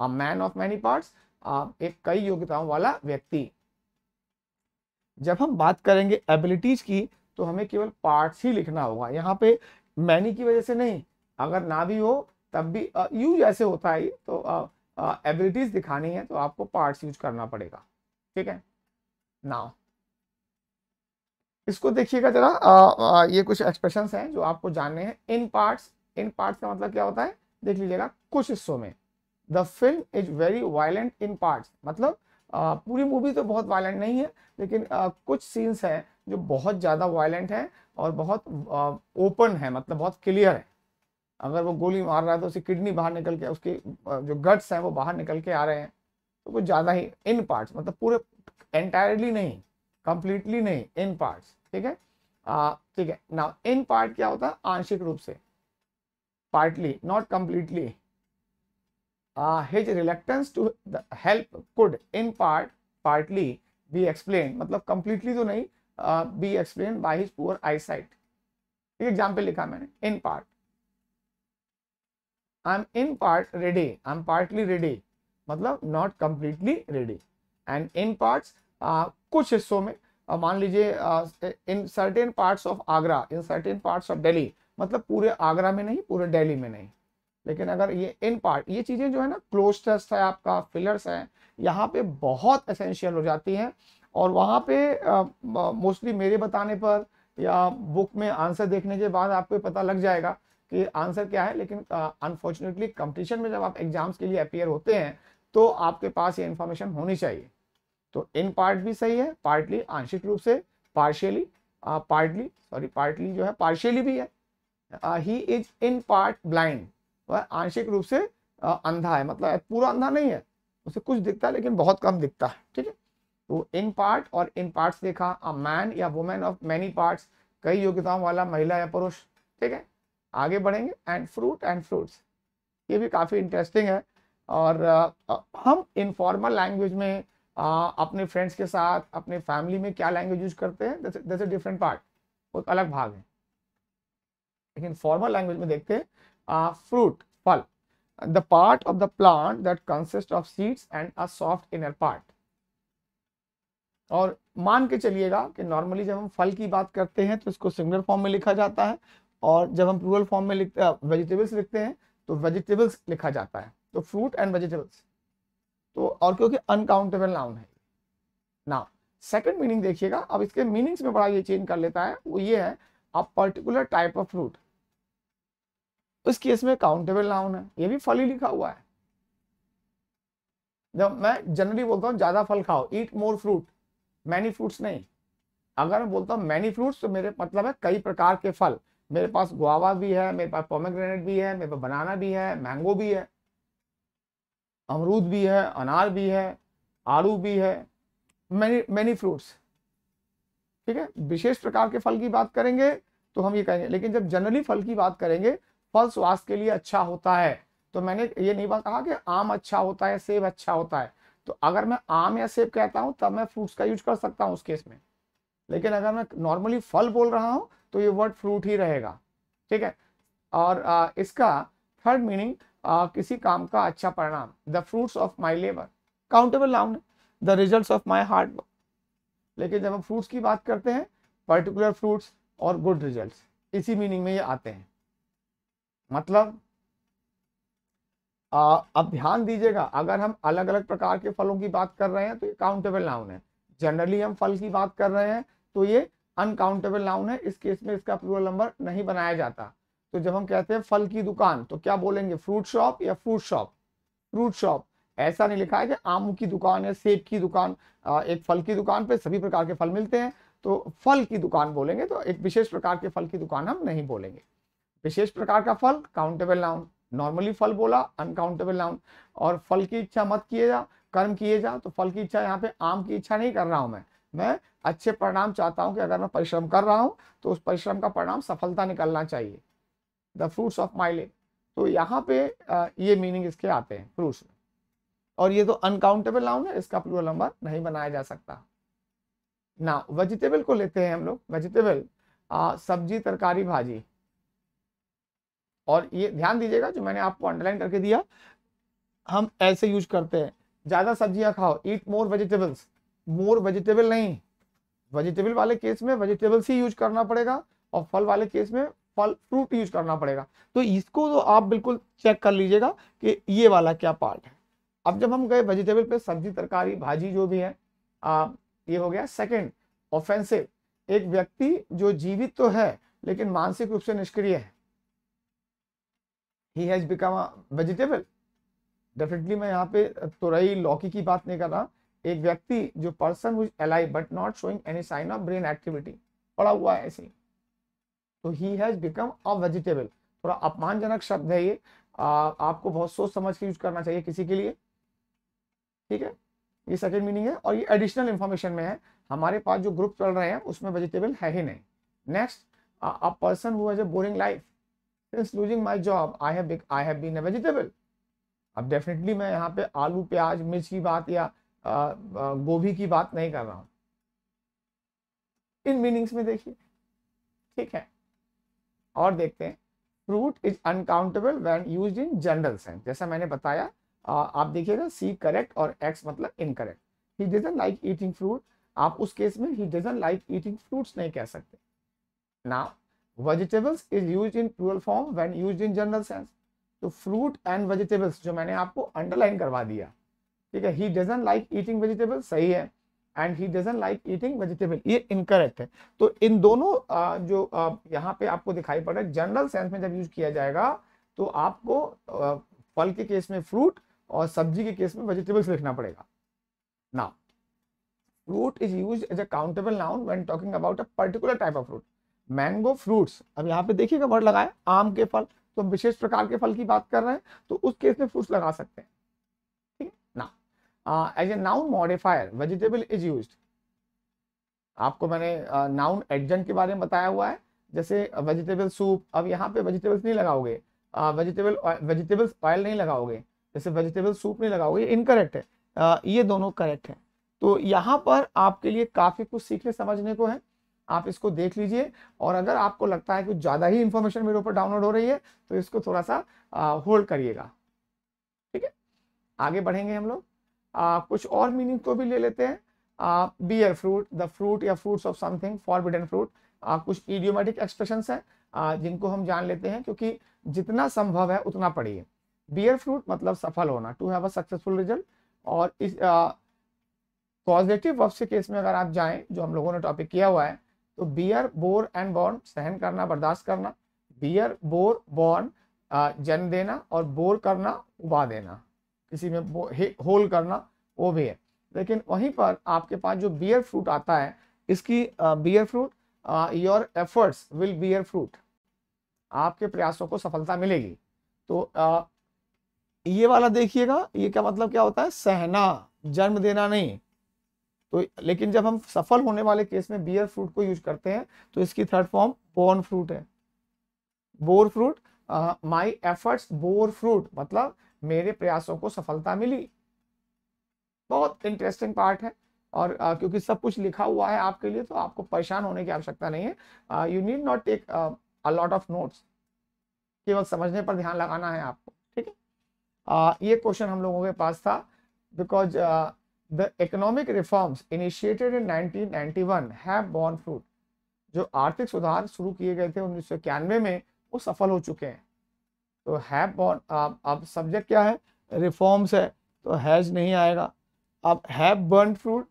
a man of many parts एक कई योग्यताओं वाला व्यक्ति जब हम बात करेंगे एबिलिटीज की तो हमें केवल पार्ट्स ही लिखना होगा यहाँ पे मैनी की वजह से नहीं अगर ना भी हो तब भी यू जैसे होता है तो एबिलिटीज दिखानी है तो आपको पार्ट्स यूज करना पड़ेगा ठीक है ना इसको देखिएगा जरा ये कुछ एक्सप्रेशंस हैं जो आपको जानने हैं इन पार्ट्स इन पार्ट्स का मतलब क्या होता है देख लीजिएगा कुछ हिस्सों में the film is very violent in parts मतलब आ, पूरी मूवी तो बहुत वायलेंट नहीं है लेकिन आ, कुछ सीन्स हैं जो बहुत ज़्यादा वायलेंट है और बहुत ओपन है मतलब बहुत क्लियर है अगर वो गोली मार रहा है तो उसकी किडनी बाहर निकल के उसके जो गट्स हैं वो बाहर निकल के आ रहे हैं तो कुछ ज़्यादा ही इन पार्ट्स मतलब पूरे एंटायरली नहीं कंप्लीटली नहीं इन पार्ट्स ठीक है ठीक है ना इन पार्ट क्या होता है आंशिक रूप से partly not completely his reluctance to help could in part partly be explain मतलब कंप्लीटली तो नहीं be explain by his poor eyesight एक एग्जाम्पल लिखा मैंने in part I am in part ready I am partly ready मतलब not completely ready and in part कुछ हिस्सों में uh, मान लीजिए in certain parts of Agra in certain parts of Delhi मतलब पूरे आगरा में नहीं पूरे डेली में नहीं लेकिन अगर ये इन पार्ट ये चीज़ें जो है ना क्लोज टेस्ट है आपका फिलर्स है यहाँ पे बहुत असेंशियल हो जाती हैं और वहाँ पे मोस्टली मेरे बताने पर या बुक में आंसर देखने के बाद आपको पता लग जाएगा कि आंसर क्या है लेकिन अनफॉर्चुनेटली कंपटीशन में जब आप एग्जाम्स के लिए अपियर होते हैं तो आपके पास ये इन्फॉर्मेशन होनी चाहिए तो इन पार्ट भी सही है पार्टली आंशिक रूप से पार्शियली पार्टली सॉरी पार्टली जो है पार्शियली भी है he is in part blind वह आंशिक रूप से अंधा है मतलब पूरा अंधा नहीं है उसे कुछ दिखता है लेकिन बहुत कम दिखता है ठीक है तो इन पार्ट और इन पार्ट्स देखा अ मैन या वुमेन ऑफ मैनी पार्ट्स कई योग्यताओं वाला महिला या पुरुष ठीक है आगे बढ़ेंगे एंड फ्रूट एंड फ्रूट्स ये भी काफ़ी इंटरेस्टिंग है और आ, हम इनफॉर्मल लैंग्वेज में आ, अपने फ्रेंड्स के साथ अपने फैमिली में क्या लैंग्वेज यूज करते हैं डिफरेंट पार्ट वो अलग भाग है लेकिन फॉर्मल लैंग्वेज में देखते हैं a fruit, pul. The part of the plant that consists of seeds and a soft inner part. और मान के चलिएगा कि नॉर्मली जब हम फल की बात करते हैं तो इसको सिंगुलर फॉर्म में लिखा जाता है और जब हम प्लूरल फॉर्म में लिखते वेजिटेबल्स लिखते हैं तो वेजिटेबल्स लिखा जाता है तो फ्रूट एंड वेजिटेबल्स तो और क्योंकि अनकाउंटेबल नाउन है नाउ सेकंड मीनिंग देखिएगा अब इसके मीनिंग्स में बड़ा ये चेंज कर लेता है वो ये है a particular type of fruit उस केस में काउंटेबल नाउन है ये भी फल ही लिखा हुआ है जब मैं जनरली बोलता हूँ ज्यादा फल खाओ eat more fruit many fruits नहीं अगर मैं बोलता हूँ मैनी फ्रूट्स तो मेरे मतलब है कई प्रकार के फल मेरे पास गुआवा भी है मेरे पास पोमेग्रेनेट भी है मेरे पास बनाना भी है मैंगो भी है अमरूद भी है अनार भी है आड़ू भी है मैनी मैनी फ्रूट्स ठीक है विशेष प्रकार के फल की बात करेंगे तो हम ये कहेंगे लेकिन जब जनरली फल की बात करेंगे फल स्वास्थ्य के लिए अच्छा होता है तो मैंने ये नहीं बात कहा कि आम अच्छा होता है सेब अच्छा होता है तो अगर मैं आम या सेब कहता हूं तब मैं फ्रूट्स का यूज कर सकता हूँ उस केस में लेकिन अगर मैं नॉर्मली फल बोल रहा हूँ तो ये वर्ड फ्रूट ही रहेगा ठीक है और आ, इसका थर्ड मीनिंग किसी काम का अच्छा परिणाम the fruits of my labour countable noun है the result of my hard work लेकिन जब हम फ्रूट्स की बात करते हैं पर्टिकुलर फ्रूट्स और गुड रिजल्ट इसी मीनिंग में ये आते हैं मतलब आ, अब ध्यान दीजिएगा अगर हम अलग अलग प्रकार के फलों की बात कर रहे हैं तो ये काउंटेबल नाउन है जनरली हम फल की बात कर रहे हैं तो ये अनकाउंटेबल नाउन है इस केस में इसका प्लूरल नंबर नहीं बनाया जाता तो जब हम कहते हैं फल की दुकान तो क्या बोलेंगे फ्रूट शॉप या फ्रूट शॉप फ्रूट शॉप ऐसा नहीं लिखा है कि आम की दुकान या सेब की दुकान एक फल की दुकान पर सभी प्रकार के फल मिलते हैं तो फल की दुकान बोलेंगे तो एक विशेष प्रकार के फल की दुकान हम नहीं बोलेंगे विशेष प्रकार का फल काउंटेबल नाउन नॉर्मली फल बोला अनकाउंटेबल नाउन और फल की इच्छा मत किए जा कर्म किए जा तो फल की इच्छा यहाँ पे आम की इच्छा नहीं कर रहा हूँ मैं मैं अच्छे परिणाम चाहता हूँ कि अगर मैं परिश्रम कर रहा हूँ तो उस परिश्रम का परिणाम सफलता निकलना चाहिए द फ्रूट्स ऑफ माई ले तो यहाँ पे ये मीनिंग इसके आते हैं फ्रूट्स और ये तो अनकाउंटेबल नाउन है इसका प्लूरल नंबर नहीं बनाया जा सकता ना वेजिटेबल को लेते हैं हम लोग वेजिटेबल सब्जी तरकारी भाजी और ये ध्यान दीजिएगा जो मैंने आपको अंडरलाइन करके दिया हम ऐसे यूज करते हैं ज्यादा सब्जियां खाओ eat more vegetables more vegetable नहीं वेजिटेबल वाले केस में वेजिटेबल्स ही यूज करना पड़ेगा और फल वाले केस में फल फ्रूट यूज करना पड़ेगा तो इसको तो आप बिल्कुल चेक कर लीजिएगा कि ये वाला क्या पार्ट है अब जब हम गए वेजिटेबल पे सब्जी तरकारी भाजी जो भी है आ, ये हो गया सेकंड ऑफेंसिव एक व्यक्ति जो जीवित तो है लेकिन मानसिक रूप से निष्क्रिय है he has become a vegetable definitely मैं यहाँ पे तुरई लौकी की बात नहीं कर रहा एक व्यक्ति जो person whose alive but not showing any sign of brain activity पड़ा हुआ है ऐसे तो he has become a vegetable थोड़ा अपमानजनक शब्द है ये आ, आपको बहुत सोच समझ के यूज करना चाहिए किसी के लिए ठीक है ये सेकेंड मीनिंग है और ये एडिशनल इन्फॉर्मेशन में है हमारे पास जो ग्रुप चल रहे हैं उसमें वेजिटेबल है ही नहीं next a person whose a boring life since losing my job I have i have been a vegetable अब डेफिनेटली मैं यहाँ पे आलू प्याज मिर्च की बात या गोभी की बात नहीं कर रहा हूं इन मीनिंग्स में देखिए ठीक है और देखते हैं fruit is uncountable when use in general sense जैसा मैंने बताया आ, आप देखिएगा सी करेक्ट और एक्स मतलब incorrect he doesn't like eating fruit आप उस केस में he doesn't like eating fruits नहीं कह सकते now vegetables is use in plural form when use in general sense तो फ्रूट एंड वेजिटेबल्स जो मैंने आपको अंडरलाइन करवा दिया ठीक है he doesn't like eating vegetable सही है and he doesn't like eating vegetable ये इनकरेक्ट है तो इन दोनों जो यहाँ पे आपको दिखाई पड़ रहा है जनरल सेंस में जब यूज किया जाएगा तो आपको फल के केस में फ्रूट और सब्जी के केस में वेजिटेबल्स लिखना पड़ेगा ना fruit is use as a countable noun when talking about a particular type of fruit mango fruits अब यहाँ पे देखिएगा वर्ड लगाया आम के फल तो विशेष प्रकार के फल की बात कर रहे हैं तो उस केस में फ्रूट्स लगा सकते हैं ठीक है ना as a noun modifier vegetable is use आपको मैंने नाउन uh, एडजेंट के बारे में बताया हुआ है जैसे वेजिटेबल सूप अब यहाँ पे वेजिटेबल्स नहीं लगाओगे वेजिटेबल वेजिटेबल्स ऑयल नहीं लगाओगे जैसे वेजिटेबल सूप नहीं लगाओगे इनकरेक्ट है uh, ये दोनों करेक्ट है तो यहाँ पर आपके लिए काफ़ी कुछ सीखने समझने को है आप इसको देख लीजिए और अगर आपको लगता है कुछ ज़्यादा ही इंफॉर्मेशन मेरे ऊपर डाउनलोड हो रही है तो इसको थोड़ा सा होल्ड करिएगा ठीक है आगे बढ़ेंगे हम लोग कुछ और मीनिंग को तो भी ले लेते हैं बियर फ्रूट द फ्रूट या fruit of something forbidden fruit कुछ इडियोमेटिक एक्सप्रेशन आ, जिनको हम जान लेते हैं क्योंकि जितना संभव है उतना पढ़िए बियर फ्रूट मतलब सफल होना to have a successful result और इस पॉजिटिव वर्ब्स के केस में अगर आप जाएं जो हम लोगों ने टॉपिक किया हुआ है तो बियर बोर एंड बॉर्न सहन करना बर्दाश्त करना बियर बोर बॉर्न जन्म देना और बोर करना उबा देना किसी में होल करना वो भी है लेकिन वहीं पर आपके पास जो बियर फ्रूट आता है इसकी bear fruit your efforts will bear fruit आपके प्रयासों को सफलता मिलेगी तो आ, ये वाला देखिएगा ये क्या मतलब क्या होता है सहना जन्म देना नहीं तो लेकिन जब हम सफल होने वाले केस में बियर फ्रूट को यूज करते हैं तो इसकी थर्ड फॉर्म बोर्न फ्रूट है bore fruit my efforts bore fruit मतलब मेरे प्रयासों को सफलता मिली बहुत इंटरेस्टिंग पार्ट है और uh, क्योंकि सब कुछ लिखा हुआ है आपके लिए तो आपको परेशान होने की आवश्यकता नहीं है you need not take a lot of notes केवल समझने पर ध्यान लगाना है आपको ठीक है uh, ये क्वेश्चन हम लोगों के पास था because The economic reforms initiated in 1991 have borne fruit. जो आर्थिक सुधार शुरू किए गए थे उन्नीस में वो सफल हो चुके हैं तो हैव बॉर्न अब अब सब्जेक्ट क्या है रिफॉर्म्स है तो हैज नहीं आएगा अब हैव बर्न फ्रूट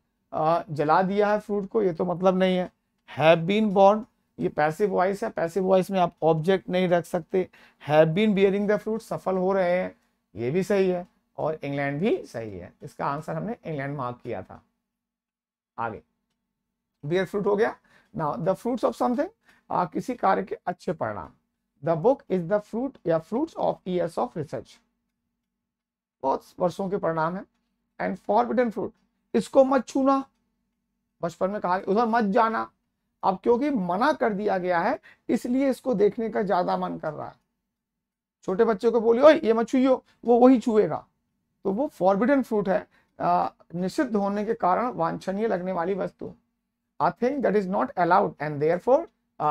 जला दिया है फ्रूट को ये तो मतलब नहीं है हैव बीन बॉर्न ये पैसिव वॉइस है पैसिव वॉइस में आप ऑब्जेक्ट नहीं रख सकते have been bearing the fruit सफल हो रहे हैं ये भी सही है और इंग्लैंड भी सही है इसका आंसर हमने इंग्लैंड मार्क किया था आगे बियर फ्रूट हो गया now the fruit of something किसी कार्य के अच्छे परिणाम the book is the fruit या fruit of years of research बहुत वर्षों के परिणाम है एंड फॉरबिडन फ्रूट इसको मत छूना बचपन में कहा उधर मत जाना अब क्योंकि मना कर दिया गया है इसलिए इसको देखने का ज्यादा मन कर रहा है छोटे बच्चे को बोलियो ये मत छुइयो वो वही छुएगा तो वो फॉरबिडन फ्रूट है निषिद्ध होने के कारण वांछनीय लगने वाली वस्तु I think that is not allowed and therefore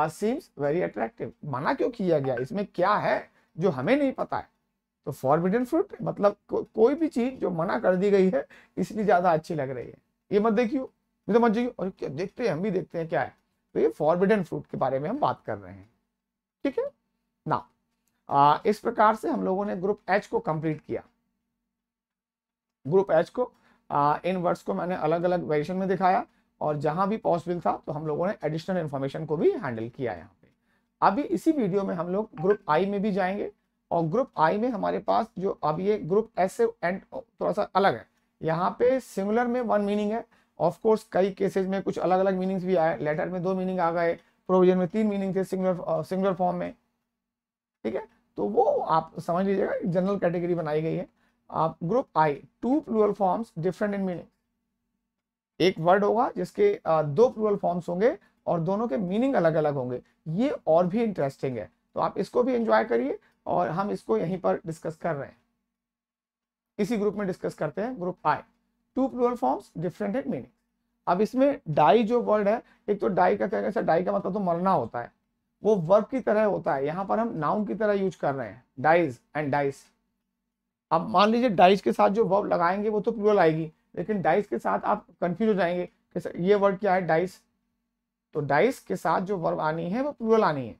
seems very attractive मना क्यों किया गया इसमें क्या है जो हमें नहीं पता है तो फॉरबिडन फ्रूट मतलब को, कोई भी चीज जो मना कर दी गई है इसलिए ज्यादा अच्छी लग रही है ये मत देखियो तो मत जाइए और क्या देखते हैं हम भी देखते हैं क्या है तो ये फॉरबिडन फ्रूट के बारे में हम बात कर रहे हैं ठीक है ना आ, इस प्रकार से हम लोगों ने ग्रुप एच को कंप्लीट किया ग्रुप एच को इन वर्ड्स को मैंने अलग अलग वेरिएशन में दिखाया और जहां भी पॉसिबल था तो हम लोगों ने एडिशनल इन्फॉर्मेशन को भी हैंडल किया यहाँ पे अभी इसी वीडियो में हम लोग ग्रुप आई में भी जाएंगे और ग्रुप आई में हमारे पास जो अब ये ग्रुप एस से एंड थोड़ा सा अलग है यहाँ पे सिंगुलर में वन मीनिंग है ऑफ कोर्स कई केसेज में कुछ अलग अलग मीनिंग्स भी आए लेटर में दो मीनिंग आ गए प्रोविजन में तीन मीनिंग थे सिंगुलर सिंगुलर फॉर्म में ठीक है तो वो आप समझ लीजिएगा जनरल कैटेगरी बनाई गई है group I two plural forms different in meaning एक वर्ड होगा जिसके दो प्लूअल फॉर्म्स होंगे और दोनों के मीनिंग अलग अलग होंगे ये और भी इंटरेस्टिंग है तो आप इसको भी एंजॉय करिए और हम इसको यहीं पर डिस्कस कर रहे हैं इसी ग्रुप में डिस्कस करते हैं group I two plural forms different in meaning अब इसमें डाई जो वर्ड है एक तो डाई का क्या डाई का मतलब तो मरना होता है वो वर्ब की तरह होता है यहाँ पर हम नाउन की तरह यूज कर रहे हैं डाइज एंड डाइस अब मान लीजिए डाइस के साथ जो वर्ब लगाएंगे वो तो प्लूरल आएगी लेकिन डाइस के साथ आप कंफ्यूज हो जाएंगे कि ये वर्ड क्या है डाइस तो डाइस के साथ जो वर्ब आनी है वो प्लूरल आनी है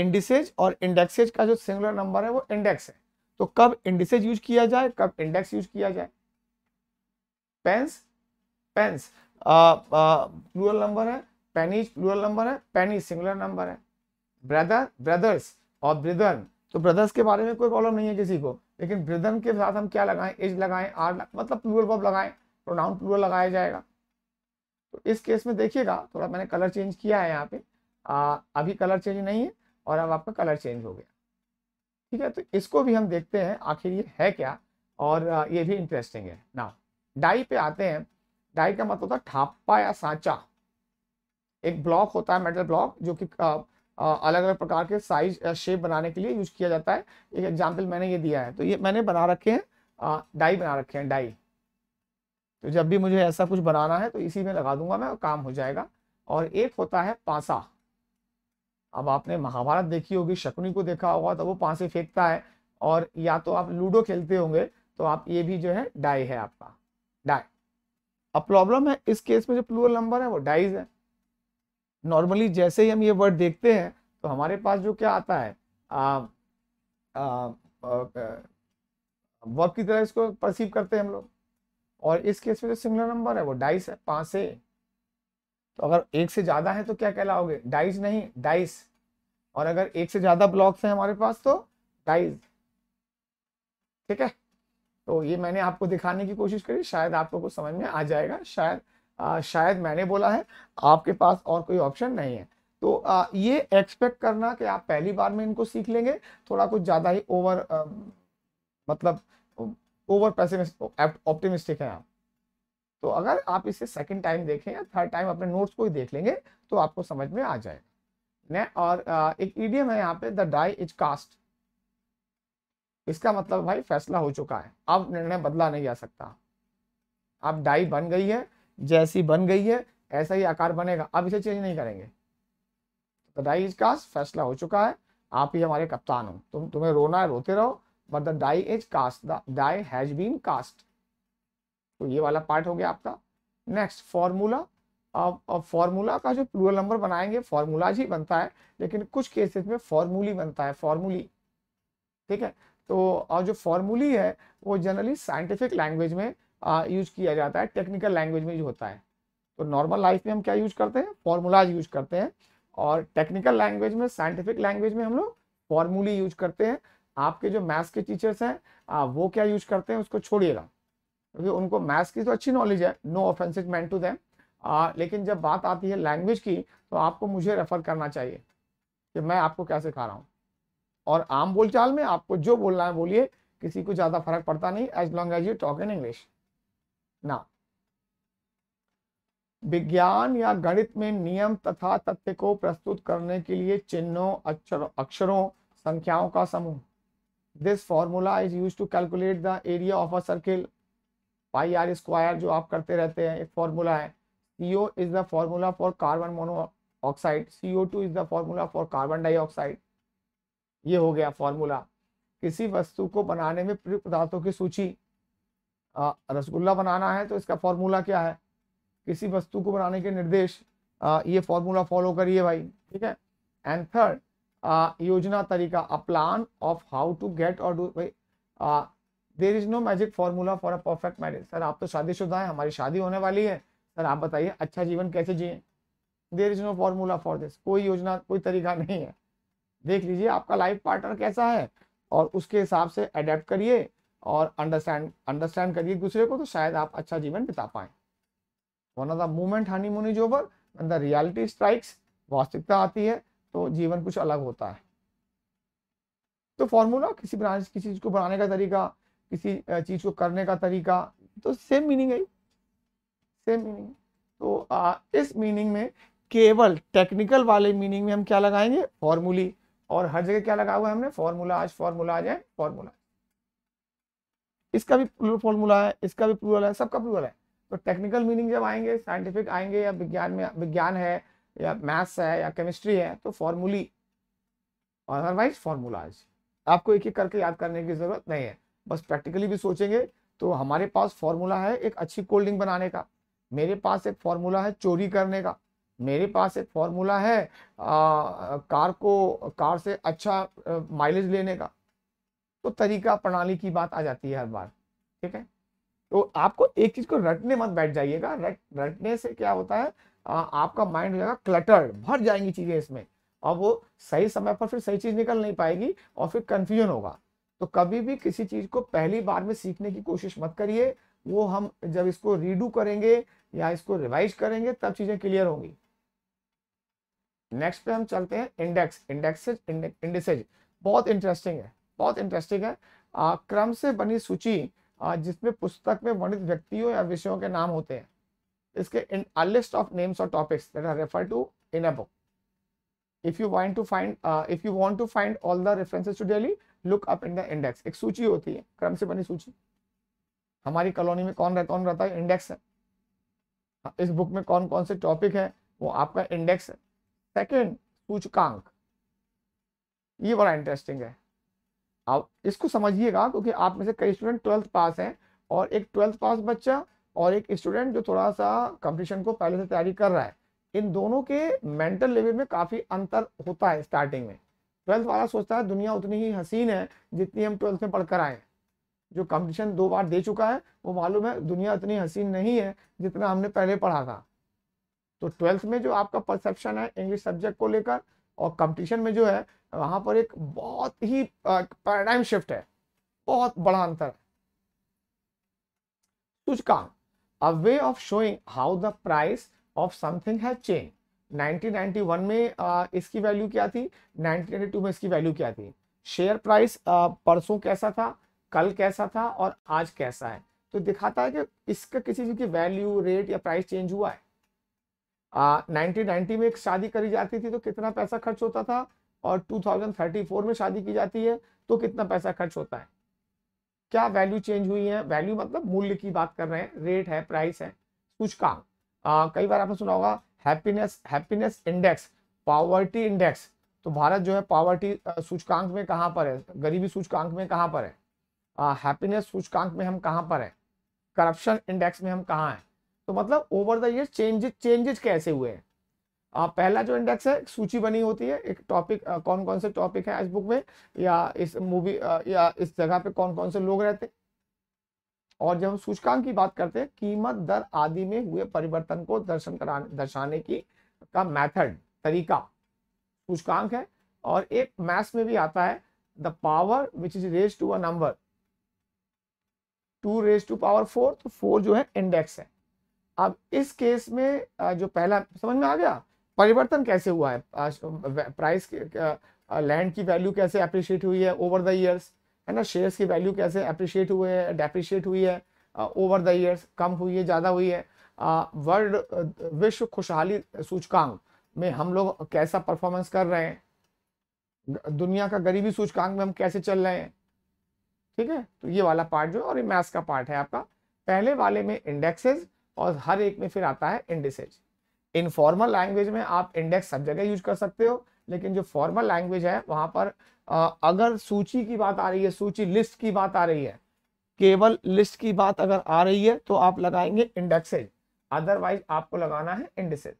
इंडिसेज और इंडेक्सेज का जो सिंगुलर नंबर है वो इंडेक्स है तो कब इंडिसेज यूज किया जाए कब इंडेक्स यूज किया जाए पेंस पेंस प्लूरल नंबर है पेनिज प्लूरल नंबर है पेनी सिंगुलर नंबर है ब्रदर ब्रदर्स और ब्रिदर्न तो ब्रदर्स के बारे में कोई प्रॉब्लम नहीं है किसी को लेकिन वृद्धन के साथ हम क्या लगाएं एज लगाएं आर मतलब प्लूरल वर्ब लगाएं प्रोनाउन प्लूरल लगाया जाएगा तो इस केस में देखिएगा थोड़ा मैंने कलर चेंज किया है यहाँ पे आ, अभी कलर चेंज नहीं है और अब आपका कलर चेंज हो गया ठीक है तो इसको भी हम देखते हैं आखिर ये है क्या और ये भी इंटरेस्टिंग है ना डाई पे आते हैं डाई का मतलब होता है ठाप्पा या सांचा एक ब्लॉक होता है मेटल ब्लॉक जो कि अलग अलग प्रकार के साइज शेप बनाने के लिए यूज किया जाता है एक एग्जाम्पल मैंने ये दिया है तो ये मैंने बना रखे हैं डाई बना रखे हैं डाई तो जब भी मुझे ऐसा कुछ बनाना है तो इसी में लगा दूंगा मैं काम हो जाएगा और एक होता है पासा अब आपने महाभारत देखी होगी शकुनी को देखा होगा तो वो पासे फेंकता है और या तो आप लूडो खेलते होंगे तो आप ये भी जो है डाई है आपका डाई अब प्रॉब्लम है इस केस में जो प्लूअल नंबर है वो डाइज है नॉर्मली जैसे ही हम ये वर्ड देखते हैं तो हमारे पास जो क्या आता है वर्ब की तरह इसको परसीव करते हैं हम लोग और इस केस में जो सिंगलर नंबर है वो डाइस है पांच से तो अगर एक से ज़्यादा है तो क्या कहलाओगे डाइस नहीं डाइस और अगर एक से ज़्यादा ब्लॉक्स हैं हमारे पास तो डाइस ठीक है तो ये मैंने आपको दिखाने की कोशिश करी शायद आपको कुछ समझ में आ जाएगा शायद आ, शायद मैंने बोला है आपके पास और कोई ऑप्शन नहीं है तो आ, ये एक्सपेक्ट करना कि आप पहली बार में इनको सीख लेंगे थोड़ा कुछ ज़्यादा ही ओवर आ, मतलब ओवर पैसे ऑप्टिमिस्टिक है आप तो अगर आप इसे सेकंड टाइम देखें या थर्ड टाइम अपने नोट्स को ही देख लेंगे तो आपको समझ में आ जाएगा ने और आ, एक ईडियम है यहाँ पे द डाई इज कास्ट इसका मतलब भाई फैसला हो चुका है अब निर्णय बदला नहीं जा सकता अब डाई बन गई है जैसी बन गई है ऐसा ही आकार बनेगा अब इसे चेंज नहीं करेंगे तो द डाई का फैसला हो चुका है आप ही हमारे कप्तान हो तुम तुम्हें रोना है रोते रहो but the die is cast the die has been cast तो ये वाला पार्ट हो गया आपका नेक्स्ट फॉर्मूला अब अब फॉर्मूला का जो प्लूरल नंबर बनाएंगे फॉर्मूलाज ही बनता है लेकिन कुछ केसेस में फॉर्मूली बनता है फॉर्मूली ठीक है तो और जो फॉर्मूली है वो जनरली साइंटिफिक लैंग्वेज में यूज किया जाता है टेक्निकल लैंग्वेज में यूज होता है तो नॉर्मल लाइफ में हम क्या यूज करते हैं फॉर्मूलाज यूज करते हैं और टेक्निकल लैंग्वेज में साइंटिफिक लैंग्वेज में हम लोग फॉर्मूले यूज करते हैं आपके जो मैथ्स के टीचर्स हैं वो क्या यूज करते हैं उसको छोड़िएगा क्योंकि उनको मैथ्स की तो अच्छी नॉलेज है no offence is meant to them लेकिन जब बात आती है लैंग्वेज की तो आपको मुझे रेफर करना चाहिए कि मैं आपको क्या सिखा रहा हूँ और आम बोलचाल में आपको जो बोलना है बोलिए किसी को ज़्यादा फर्क पड़ता नहीं as long as you talk in English ना विज्ञान या गणित में नियम तथा तथ्य को प्रस्तुत करने के लिए चिन्हों अक्षर अक्षरों संख्याओं का समूह this formula is use to calculate the area of a circle pi r square जो आप करते रहते हैं एक फॉर्मूला है is the formula for carbon monoxide CO two is the formula for carbon dioxide ये हो गया फॉर्मूला किसी वस्तु को बनाने में प्रयुक्त पदार्थों की सूची रसगुल्ला बनाना है तो इसका फॉर्मूला क्या है किसी वस्तु को बनाने के निर्देश आ, ये फॉर्मूला फॉलो करिए भाई ठीक है एंड थर्ड योजना तरीका a plan of how to get और डू भाई there is no magic formula for a perfect marriage sir आप तो शादीशुदा हैं हमारी शादी होने वाली है सर आप बताइए अच्छा जीवन कैसे जिए there is no formula for this कोई योजना कोई तरीका नहीं है देख लीजिए आपका लाइफ पार्टनर कैसा है और उसके हिसाब से अडेप्ट करिए और अंडरस्टैंड अंडरस्टैंड करिए दूसरे को तो शायद आप अच्छा जीवन बिता पाए one of the movement honeymoon जो ओवर द रियलिटी स्ट्राइक्स वास्तविकता आती है तो जीवन कुछ अलग होता है तो फॉर्मूला किसी ब्रांच किसी चीज को बनाने का तरीका किसी चीज को करने का तरीका तो सेम मीनिंग है सेम मीनिंग तो आ, इस मीनिंग में केवल टेक्निकल वाले मीनिंग में हम क्या लगाएंगे फॉर्मूली और हर जगह क्या लगा हुआ है हमने फॉर्मूला फॉर्मूलाज है फॉर्मूला इसका भी फॉर्मूला है इसका भी प्लूरल है सबका प्लूरल है तो टेक्निकल मीनिंग जब आएंगे साइंटिफिक आएंगे या विज्ञान में विज्ञान है या मैथ्स है या केमिस्ट्री है तो फॉर्मूली अदरवाइज फॉर्मूलाज आपको एक एक करके याद करने की जरूरत नहीं है बस प्रैक्टिकली भी सोचेंगे तो हमारे पास फॉर्मूला है एक अच्छी कोल्डिंग बनाने का मेरे पास एक फॉर्मूला है चोरी करने का मेरे पास एक फॉर्मूला है आ, कार को कार से अच्छा माइलेज लेने का तो तरीका प्रणाली की बात आ जाती है हर बार ठीक है तो आपको एक चीज को रटने मत बैठ जाइएगा रट रटने से क्या होता है आ, आपका माइंड हो जाएगा क्लटर भर जाएंगी चीजें इसमें और वो सही समय पर फिर सही चीज निकल नहीं पाएगी और फिर कंफ्यूजन होगा तो कभी भी किसी चीज को पहली बार में सीखने की कोशिश मत करिए वो हम जब इसको रीडू करेंगे या इसको रिवाइज करेंगे तब चीजें क्लियर होंगी नेक्स्ट पे हम चलते हैं इंडेक्स इंडेक्सेज इंडेक्सेज बहुत इंटरेस्टिंग है बहुत इंटरेस्टिंग है आ, क्रम से बनी सूची जिसमें पुस्तक में वर्णित व्यक्तियों या विषयों के नाम होते हैं इसके इन लिस्ट ऑफ नेम्स और topics that are refer to in a book if you want to find if you want to find all the references to Delhi look up in the index एक सूची होती है क्रम से बनी सूची हमारी कॉलोनी में कौन रहता कौन रहता है इंडेक्स है हाँ, इस बुक में कौन कौन से टॉपिक है वो आपका इंडेक्स है सेकेंड सूचकांक ये बड़ा इंटरेस्टिंग है आप इसको समझिएगा क्योंकि आप में से कई स्टूडेंट ट्वेल्थ पास हैं और एक ट्वेल्थ पास बच्चा और एक स्टूडेंट जो थोड़ा सा कंपटीशन को पहले से तैयारी कर रहा है इन दोनों के मेंटल लेवल में काफ़ी अंतर होता है स्टार्टिंग में ट्वेल्थ वाला सोचता है दुनिया उतनी ही हसीन है जितनी हम ट्वेल्थ में पढ़कर आए जो कंपटीशन दो बार दे चुका है वो मालूम है दुनिया इतनी हसीन नहीं है जितना हमने पहले पढ़ा था तो ट्वेल्थ में जो आपका परसेप्शन है इंग्लिश सब्जेक्ट को लेकर और कंपटीशन में जो है वहां पर एक बहुत ही पैराडाइम शिफ्ट है बहुत बड़ा अंतर कुछ सूचकांक a way of showing how the price of something has change 1991 में इसकी वैल्यू क्या थी 1992 में इसकी वैल्यू क्या थी शेयर प्राइस परसों कैसा था कल कैसा था और आज कैसा है तो दिखाता है कि इसका किसी चीज की वैल्यू रेट या प्राइस चेंज हुआ है नाइनटीन नाइनटी में एक शादी करी जाती थी तो कितना पैसा खर्च होता था और 2034 में शादी की जाती है तो कितना पैसा खर्च होता है क्या वैल्यू चेंज हुई है वैल्यू मतलब मूल्य की बात कर रहे हैं रेट है प्राइस है सूचकांक कई बार आपने सुना होगा happiness happiness index poverty index तो भारत जो है पावर्टी सूचकांक में कहाँ पर है गरीबी सूचकांक में कहाँ पर है हैप्पीनेस सूचकांक में हम कहाँ पर है करप्शन इंडेक्स में हम कहाँ हैं तो मतलब over the year changes changes कैसे हुए हैं पहला जो इंडेक्स है सूची बनी होती है एक टॉपिक कौन कौन से टॉपिक है इस बुक में या इस मूवी या इस जगह पे कौन कौन से लोग रहते और जब हम सूचकांक की बात करते हैं कीमत दर आदि में हुए परिवर्तन को दर्शन कराने दर्शाने की का मेथड तरीका सूचकांक है और एक मैथ्स में भी आता है the power which is raise to a number to raise to power four तो फोर जो है इंडेक्स है अब इस केस में जो पहला समझ में आ गया परिवर्तन कैसे हुआ है प्राइस लैंड की वैल्यू कैसे अप्रिशिएट हुई है ओवर द ईयर्स है ना शेयर्स की वैल्यू कैसे अप्रिशिएट हुए है डेप्रिशिएट हुई है ओवर द ईयर्स कम हुई है ज़्यादा हुई है वर्ल्ड विश्व खुशहाली सूचकांक में हम लोग कैसा परफॉर्मेंस कर रहे हैं दुनिया का गरीबी सूचकांक में हम कैसे चल रहे हैं ठीक है तो ये वाला पार्ट जो है और ये मैथ्स का पार्ट है आपका पहले वाले में इंडेक्सेज और हर एक में फिर आता है इंडिसेज इनफॉर्मल लैंग्वेज में आप इंडेक्स सब जगह यूज कर सकते हो लेकिन जो फॉर्मल लैंग्वेज है वहां पर आ, अगर सूची की बात आ रही है सूची लिस्ट की बात आ रही है केवल लिस्ट की बात अगर आ रही है तो आप लगाएंगे इंडेक्सेज अदरवाइज आपको लगाना है इंडेसेज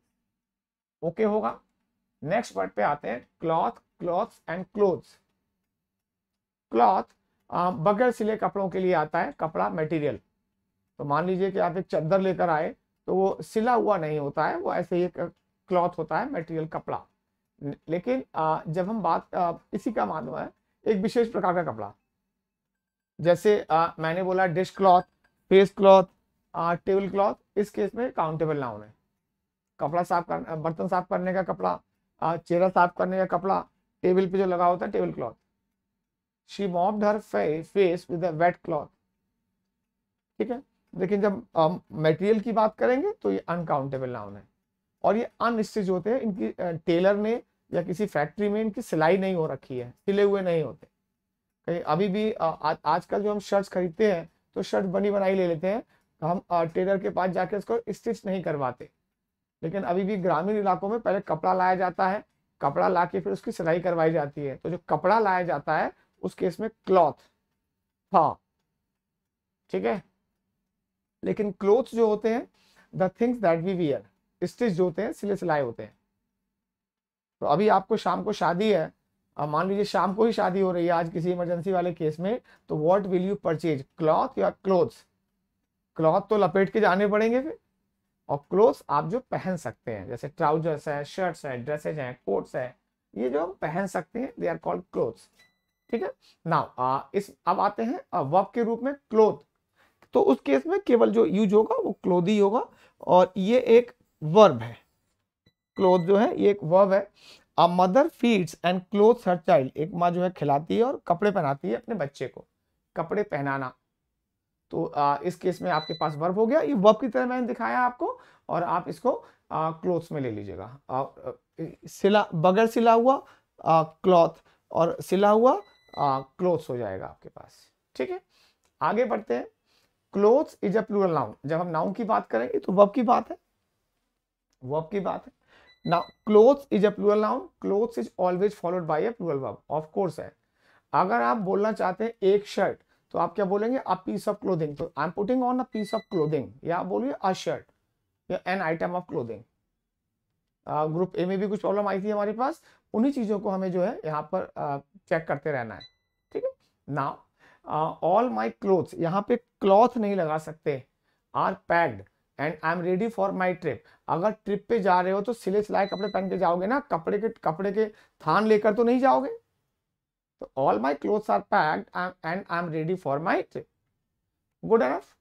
ओके okay होगा नेक्स्ट वर्ड पे आते हैं cloth cloth and clothe cloth बगैर सिले कपड़ों के लिए आता है कपड़ा मटेरियल तो मान लीजिए कि आप एक चद्दर लेकर आए तो वो सिला हुआ नहीं होता है वो ऐसे ही क्लॉथ होता है मटेरियल कपड़ा लेकिन जब हम बात इसी का मान है एक विशेष प्रकार का कपड़ा जैसे आ, मैंने बोला dish cloth face cloth table cloth इस केस में काउंटेबल नाउन है कपड़ा साफ कर बर्तन साफ करने का कपड़ा आ, चेहरा साफ करने का कपड़ा टेबल पे जो लगा होता है table cloth she mopped her face with wet cloth ठीक है लेकिन जब मटेरियल की बात करेंगे तो ये अनकाउंटेबल नाउन है और ये अनस्टिच होते हैं इनकी टेलर ने या किसी फैक्ट्री में इनकी सिलाई नहीं हो रखी है सिले हुए नहीं होते कहीं अभी भी आजकल जो हम शर्ट्स खरीदते हैं तो शर्ट बनी बनाई ले लेते हैं तो हम टेलर के पास जाके उसको स्टिच नहीं करवाते लेकिन अभी भी ग्रामीण इलाकों में पहले कपड़ा लाया जाता है कपड़ा ला के फिर उसकी सिलाई करवाई जाती है तो जो कपड़ा लाया जाता है उस केस में क्लॉथ हाँ ठीक है लेकिन क्लोथ्स जो होते हैं the things that we wear stitch जो होते हैं सिले सिलाए होते हैं तो अभी आपको शाम को शादी है अब मान लीजिए शाम को ही शादी हो रही है आज किसी इमरजेंसी वाले केस में तो what will you purchase cloth या क्लोथ्स क्लॉथ तो लपेट के जाने पड़ेंगे फिर और क्लोथ्स आप जो पहन सकते हैं जैसे ट्राउजर्स है शर्ट्स है ड्रेसेज हैं कोट्स है ये जो हम पहन सकते हैं दे आर कॉल्ड क्लोथ्स ठीक है ना इस अब आते हैं वर्क के रूप में क्लोथ तो उस केस में केवल जो यूज होगा वो क्लोद ही होगा और ये एक वर्ब है क्लोथ जो है ये एक वर्ब है a mother feeds and clothe her child एक माँ जो है खिलाती है और कपड़े पहनाती है अपने बच्चे को कपड़े पहनाना तो आ, इस केस में आपके पास वर्ब हो गया ये वर्ब की तरह मैंने दिखाया आपको और आप इसको क्लोथ्स में ले लीजिएगा सिला बगैर सिला हुआ क्लॉथ और सिला हुआ क्लोथ्स हो जाएगा आपके पास ठीक है आगे बढ़ते हैं clothes is a plural noun जब हम नाउन की बात करेंगे तो वर्ब की बात है वर्ब की बात है now clothes is a plural noun clothes is always followed by a plural verb of course है अगर आप बोलना चाहते हैं एक शर्ट तो आप क्या बोलेंगे अ पीस ऑफ क्लोथिंग तो I am putting on a piece of clothing या बोलिए अ शर्ट या an item of clothing group A में भी कुछ प्रॉब्लम आई थी हमारे पास उन्हीं चीज़ों को हमें जो है यहाँ पर चेक करते रहना है ठीक है नाउ ऑल माई क्लोथ्स यहाँ पे क्लॉथ नहीं लगा सकते are packed and I am ready for my trip अगर ट्रिप पे जा रहे हो तो सिले सिलाए कपड़े पहन के जाओगे ना कपड़े के कपड़े के थान लेकर तो नहीं जाओगे तो all my clothes are packed and I am ready for my trip good enough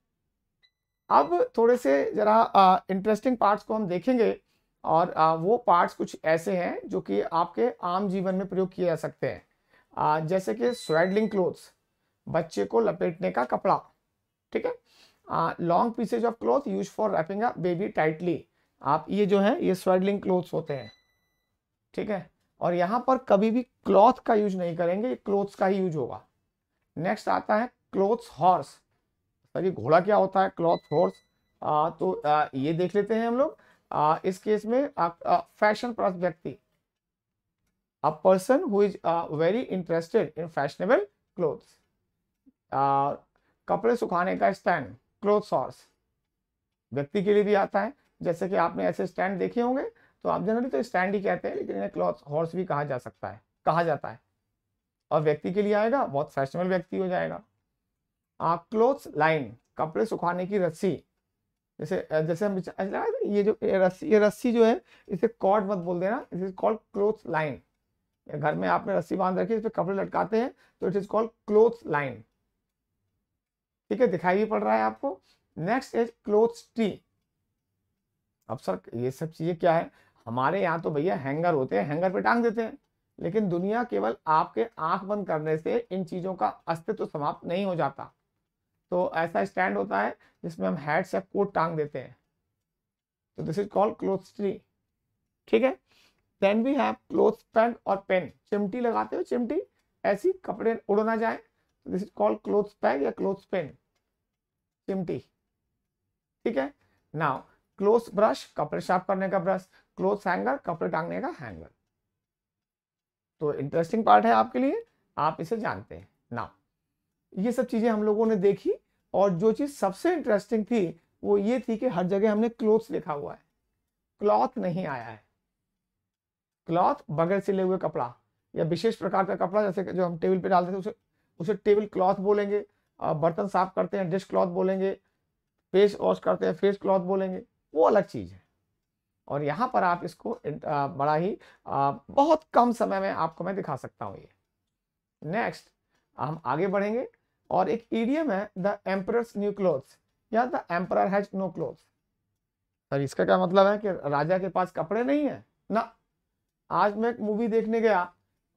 अब थोड़े से जरा इंटरेस्टिंग uh, पार्ट्स को हम देखेंगे और आ, uh, वो पार्ट्स कुछ ऐसे हैं जो कि आपके आम जीवन में प्रयोग किए जा सकते हैं आ, uh, जैसे कि स्वेडलिंग क्लोथ्स बच्चे को लपेटने का कपड़ा ठीक है long pieces of cloth use for wrapping a baby tightly आप ये जो है ये स्वेडलिंग क्लोथ्स होते हैं ठीक है और यहाँ पर कभी भी क्लॉथ का यूज नहीं करेंगे क्लोथ्स का ही यूज होगा नेक्स्ट आता है क्लोथ्स हॉर्स सर ये घोड़ा क्या होता है क्लॉथ हॉर्स तो आ, ये देख लेते हैं हम लोग इस केस में फैशन प्रस्त व्यक्ति a person who is very interested in fashionable clothes कपड़े सुखाने का स्टैंड क्लोथ सॉर्स व्यक्ति के लिए भी आता है जैसे कि आपने ऐसे स्टैंड देखे होंगे तो आप जनरली तो स्टैंड ही कहते हैं लेकिन इन्हें क्लॉथ हॉर्स भी कहा जा सकता है कहा जाता है और व्यक्ति के लिए आएगा बहुत फैशनेबल व्यक्ति हो जाएगा क्लोथ लाइन कपड़े सुखाने की रस्सी जैसे जैसे हम ये जो ये रस्सी ये रस्सी जो है इसे कॉर्ड मत बोल देना it is called clothes line घर में आपने रस्सी बांध रखी है इस पर कपड़े लटकाते हैं तो it is called clothes line ठीक है दिखाई भी पड़ रहा है आपको नेक्स्ट इज क्लोथ टी अब सर ये सब चीज़ें क्या है हमारे यहाँ तो भैया हैंगर होते हैं हैंगर पे टांग देते हैं लेकिन दुनिया केवल आपके आंख बंद करने से इन चीज़ों का अस्तित्व समाप्त नहीं हो जाता तो ऐसा स्टैंड होता है जिसमें हम हेड से कोट टांग देते हैं तो this is called clothes tree ठीक है then we have clothes pant और पेन चिमटी लगाते हो चिमटी ऐसी कपड़े उड़ ना जाए this is called clothes peg या क्लोथ पेन चिमटी ठीक है नाउ क्लोथ ब्रश कपड़े साफ करने का ब्रश क्लोथ हैंगर कपड़े टांगने का हैंगर तो इंटरेस्टिंग पार्ट है आपके लिए आप इसे जानते हैं नाउ ये सब चीज़ें हम लोगों ने देखी और जो चीज़ सबसे इंटरेस्टिंग थी वो ये थी कि हर जगह हमने क्लोथ लिखा हुआ है क्लॉथ नहीं आया है क्लॉथ बगैर सिले हुए कपड़ा या विशेष प्रकार का कपड़ा जैसे जो हम टेबल पे डालते थे उसे उसे टेबल क्लॉथ बोलेंगे बर्तन साफ करते हैं डिश क्लॉथ बोलेंगे फेस वॉश करते हैं फेस क्लॉथ बोलेंगे वो अलग चीज़ है और यहाँ पर आप इसको बड़ा ही बहुत कम समय में आपको मैं दिखा सकता हूँ ये नेक्स्ट हम आगे बढ़ेंगे और एक ईडियम है द एम्परर्स न्यू क्लोथ्स या the emperor has no clothes sir इसका क्या मतलब है कि राजा के पास कपड़े नहीं है ना आज मैं एक मूवी देखने गया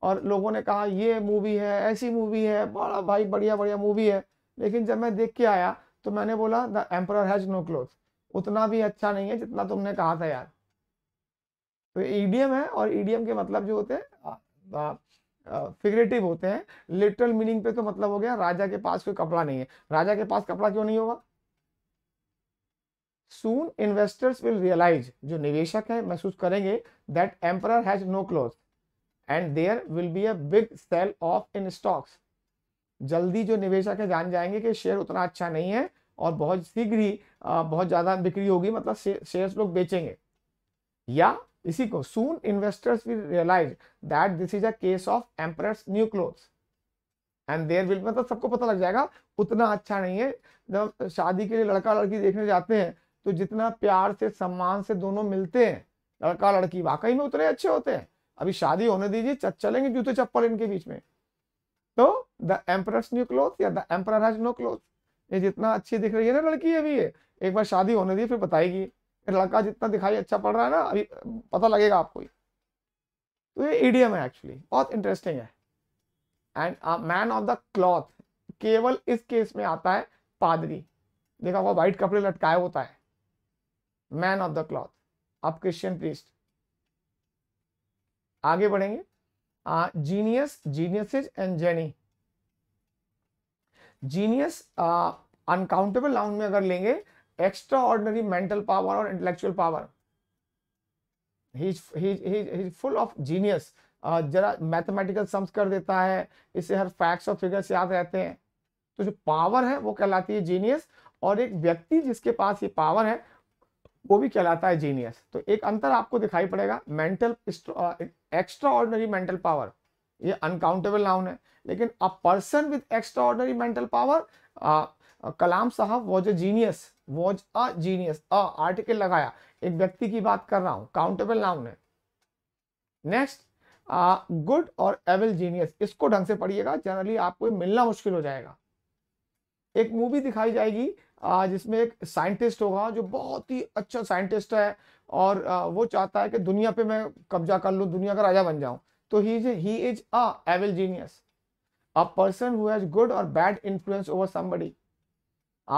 और लोगों ने कहा ये मूवी है ऐसी मूवी है बड़ा भाई बढ़िया बढ़िया मूवी है लेकिन जब मैं देख के आया तो मैंने बोला the emperor has no clothes उतना भी अच्छा नहीं है जितना तुमने कहा था यार तो ईडीएम है और ईडीएम के मतलब जो होते हैं फिगरेटिव होते हैं लिटरल मीनिंग पे तो मतलब हो गया राजा के पास कोई कपड़ा नहीं है राजा के पास कपड़ा क्यों नहीं होगा सून इन्वेस्टर्स विल रियलाइज जो निवेशक है महसूस करेंगे that emperor has no clothes and there will be a big sell off in stocks जल्दी जो निवेशक है जान जाएंगे कि शेयर उतना अच्छा नहीं है और बहुत शीघ्र ही बहुत ज़्यादा बिक्री होगी मतलब शेयर शेयर्स लोग बेचेंगे या इसी को soon investors will realise that this is a case of emperor new clothes and there will मतलब सबको पता लग जाएगा उतना अच्छा नहीं है जब शादी के लिए लड़का लड़की देखने जाते हैं तो जितना प्यार से सम्मान से दोनों मिलते हैं लड़का लड़की वाकई में उतने अच्छे होते हैं अभी शादी होने दीजिए चलेंगे जूते चप्पल इनके बीच में तो द एम्पर न्यू क्लोथ या the emperor has no clothes ये जितना अच्छी दिख रही है ना लड़की अभी ये एक बार शादी होने दी फिर बताएगी लड़का जितना दिखाई अच्छा पड़ रहा है ना अभी पता लगेगा आपको ही तो ये इडियम है एक्चुअली बहुत इंटरेस्टिंग है and man of the cloth केवल इस केस में आता है पादरी देखा वो व्हाइट कपड़े लटकाए होता है मैन ऑफ द क्लॉथ अब क्रिश्चियन प्रीस्ट आगे बढ़ेंगे genius geniuses and genie genius uncountable noun में अगर लेंगे एक्स्ट्रा ऑर्डनरी मेंटल पावर और intellectual power he full of genius जरा मैथमेटिकल सम्स कर देता है इसे हर फैक्ट्स और फिगर्स याद रहते हैं तो जो पावर है वो कहलाती है जीनियस और एक व्यक्ति जिसके पास ये पावर है वो भी कहलाता है जीनियस तो एक अंतर आपको दिखाई पड़ेगा mental extraordinary mental power ये अनकाउंटेबल नाउन है लेकिन a person with extraordinary mental power Kalam sahab was a genius was a genius a article लगाया एक व्यक्ति की बात कर रहा हूं काउंटेबल नाउन है नेक्स्ट गुड और एविल जीनियस इसको ढंग से पढ़िएगा जनरली आपको मिलना मुश्किल हो जाएगा एक मूवी दिखाई जाएगी जिसमें एक साइंटिस्ट होगा जो बहुत ही अच्छा साइंटिस्ट है और वो चाहता है कि दुनिया पे मैं कब्जा कर लूँ दुनिया का राजा बन जाऊँ तो he is he is a evil genius a person who has good और बैड इन्फ्लुएंस ओवर समबडी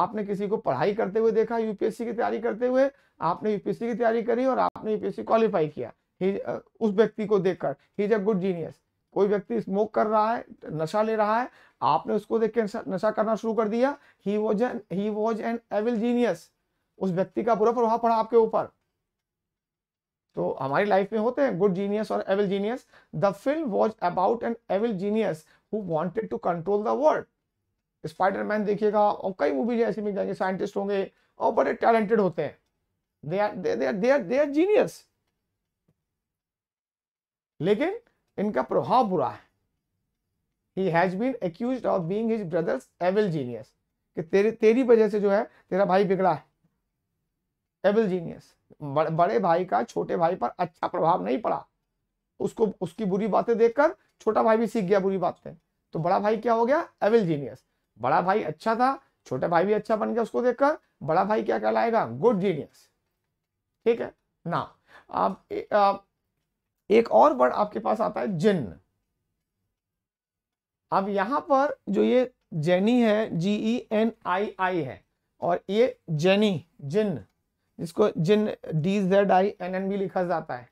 आपने किसी को पढ़ाई करते हुए देखा यूपीएससी की तैयारी करते हुए आपने यूपीएससी की तैयारी करी और आपने यूपीएससी क्वालिफाई किया ही उस व्यक्ति को देखकर he is a good genius कोई व्यक्ति स्मोक कर रहा है नशा ले रहा है आपने उसको देख के नशा करना शुरू कर दिया he was an he was an evil genius उस व्यक्ति का पूरा प्रभाव पड़ा आपके ऊपर तो हमारी लाइफ में होते हैं गुड जीनियस और evil genius the film was about an evil genius who wanted to control the world Spiderman देखिएगा और कई मूवीज ऐसी मिल जाएंगे साइंटिस्ट होंगे और बड़े टैलेंटेड होते हैं they are they are they are they are genius लेकिन इनका प्रभाव बुरा है he has been accuse of being his brother's evil genius कि तेरे तेरी वजह से जो है तेरा भाई बिगड़ा है एविल जीनियस बड़े भाई का छोटे भाई पर अच्छा प्रभाव नहीं पड़ा उसको उसकी बुरी बातें देखकर छोटा भाई भी सीख गया बुरी बातें तो बड़ा भाई क्या हो गया एविल जीनियस बड़ा भाई अच्छा था छोटे भाई भी अच्छा बन गया उसको देखकर बड़ा भाई क्या कहलाएगा गुड जीनियस ठीक है ना आप, ए, आप एक और वर्ड आपके पास आता है जिन्न अब यहाँ पर जो ये जेनी है जी ई एन आई आई है और ये जेनी जिन जिसको jinn D Z I N N भी लिखा जाता है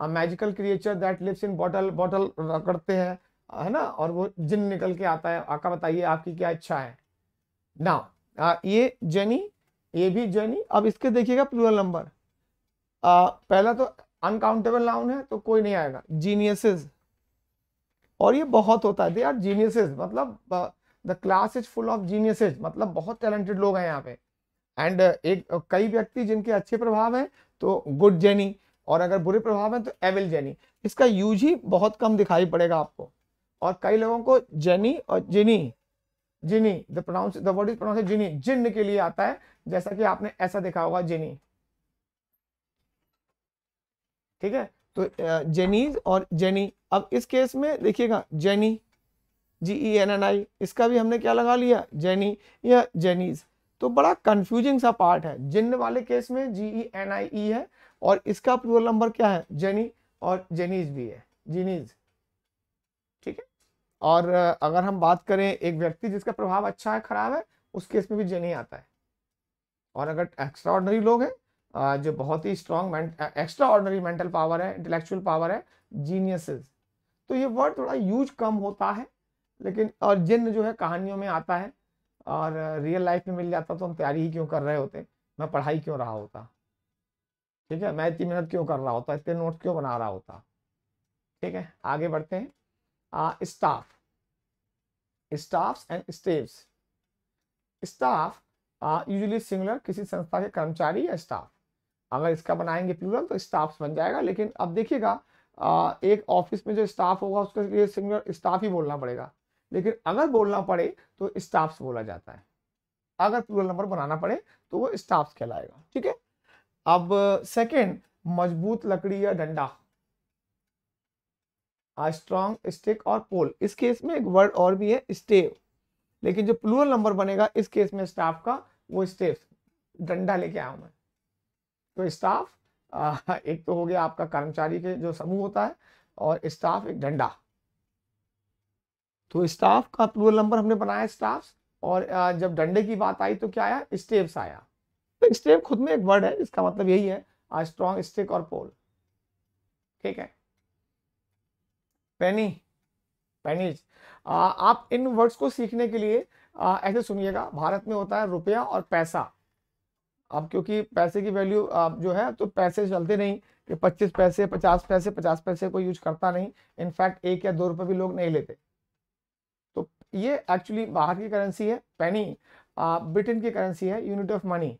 a magical creature that lives in bottle bottle रगड़ते हैं है ना और वो जिन निकल के आता है आका बताइए आपकी क्या इच्छा है ना ये जेनी ये भी जेनी अब इसके देखिएगा प्लूरल नंबर पहला तो अनकाउंटेबल नाउन है तो कोई नहीं आएगा जीनियसिस और ये बहुत होता है दे आर जीनियसेज मतलब the class is full of geniuses मतलब बहुत टैलेंटेड लोग हैं यहाँ पे एंड uh, एक uh, कई व्यक्ति जिनके अच्छे प्रभाव हैं तो गुड जेनी और अगर बुरे प्रभाव हैं तो एविल जेनी इसका यूज ही बहुत कम दिखाई पड़ेगा आपको और कई लोगों को जेनी और genie genie the pronounce the word is pronounce genie jinn के लिए आता है जैसा कि आपने ऐसा देखा होगा जिनी ठीक है तो जेनीज uh, और जेनी अब इस केस में देखिएगा genie G E N N I इसका भी हमने क्या लगा लिया जेनी या जेनीज तो बड़ा कन्फ्यूजिंग सा पार्ट है जिन वाले केस में जी ई एन आई ई है और इसका प्लूरल नंबर क्या है जेनी और जेनीज भी है जीनीज ठीक है और अगर हम बात करें एक व्यक्ति जिसका प्रभाव अच्छा है खराब है उस केस में भी जेनी आता है और अगर एक्स्ट्रा लोग हैं जो बहुत ही strong extraordinary mental power है इंटेलेक्चुअल पावर है जीनियसेस तो ये वर्ड थोड़ा यूज कम होता है लेकिन और जिन जो है कहानियों में आता है और रियल लाइफ में मिल जाता तो हम तैयारी ही क्यों कर रहे होते मैं पढ़ाई क्यों रहा होता ठीक है मैं इतनी मेहनत क्यों कर रहा होता इतने नोट्स क्यों बना रहा होता ठीक है आगे बढ़ते हैं staff staffs and staves staff usually singular किसी संस्था के कर्मचारी या स्टाफ अगर इसका बनाएंगे प्लूरल तो स्टाफ्स बन जाएगा लेकिन अब देखिएगा एक ऑफिस में जो स्टाफ होगा उसके लिए सिंगुलर स्टाफ ही बोलना पड़ेगा लेकिन अगर बोलना पड़े तो स्टाफ्स बोला जाता है अगर प्लूरल नंबर बनाना पड़े तो वो स्टाफ कहलाएगा ठीक है अब सेकेंड मजबूत लकड़ी या डंडा स्ट्रॉन्ग स्टिक और पोल इस केस में एक वर्ड और भी है स्टेव लेकिन जो प्लूरल नंबर बनेगा इस केस में स्टाफ का वो स्टेव डंडा लेके आया हूं मैं तो स्टाफ एक तो हो गया आपका कर्मचारी के जो समूह होता है और स्टाफ एक डंडा तो स्टाफ का प्लूरल नंबर हमने बनाया स्टाफ और जब डंडे की बात आई तो क्या आया स्टेप्स आया तो स्टेप खुद में एक वर्ड है इसका मतलब यही है स्ट्रॉन्ग स्टिक और पोल ठीक है पेनी पेनीज आप इन वर्ड्स को सीखने के लिए आ, ऐसे सुनिएगा भारत में होता है रुपया और पैसा अब क्योंकि पैसे की वैल्यू आप जो है तो पैसे चलते नहीं कि 25 पैसे 50 पैसे 50 पैसे कोई यूज करता नहीं इनफैक्ट एक या दो रुपए भी लोग नहीं लेते तो ये एक्चुअली बाहर की करेंसी है पेनी ब्रिटेन की करेंसी है unit of money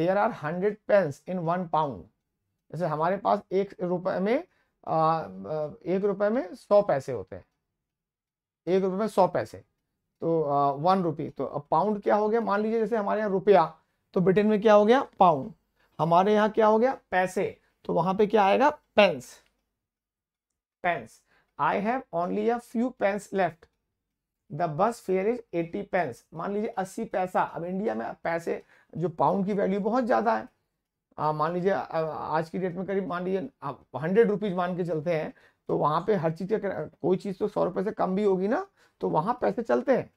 there are hundred pence in one pound जैसे हमारे पास एक रुपए में आ, एक रुपए में सौ पैसे होते हैं एक रुपए में सौ पैसे तो आ, वन रुपी तो पाउंड क्या हो गया मान लीजिए जैसे हमारे यहाँ रुपया तो ब्रिटेन में क्या हो गया पाउंड हमारे यहां क्या हो गया पैसे तो वहां पे क्या आएगा pence pence I have only a few pence left the bus fare is eighty pence मान लीजिए अस्सी पैसा अब इंडिया में पैसे जो पाउंड की वैल्यू बहुत ज्यादा है हाँ, मान लीजिए आज की डेट में करीब मान लीजिए हंड्रेड रुपीज मान के चलते हैं तो वहां पे हर चीज कोई चीज तो सौ रुपए से कम भी होगी ना तो वहां पैसे चलते हैं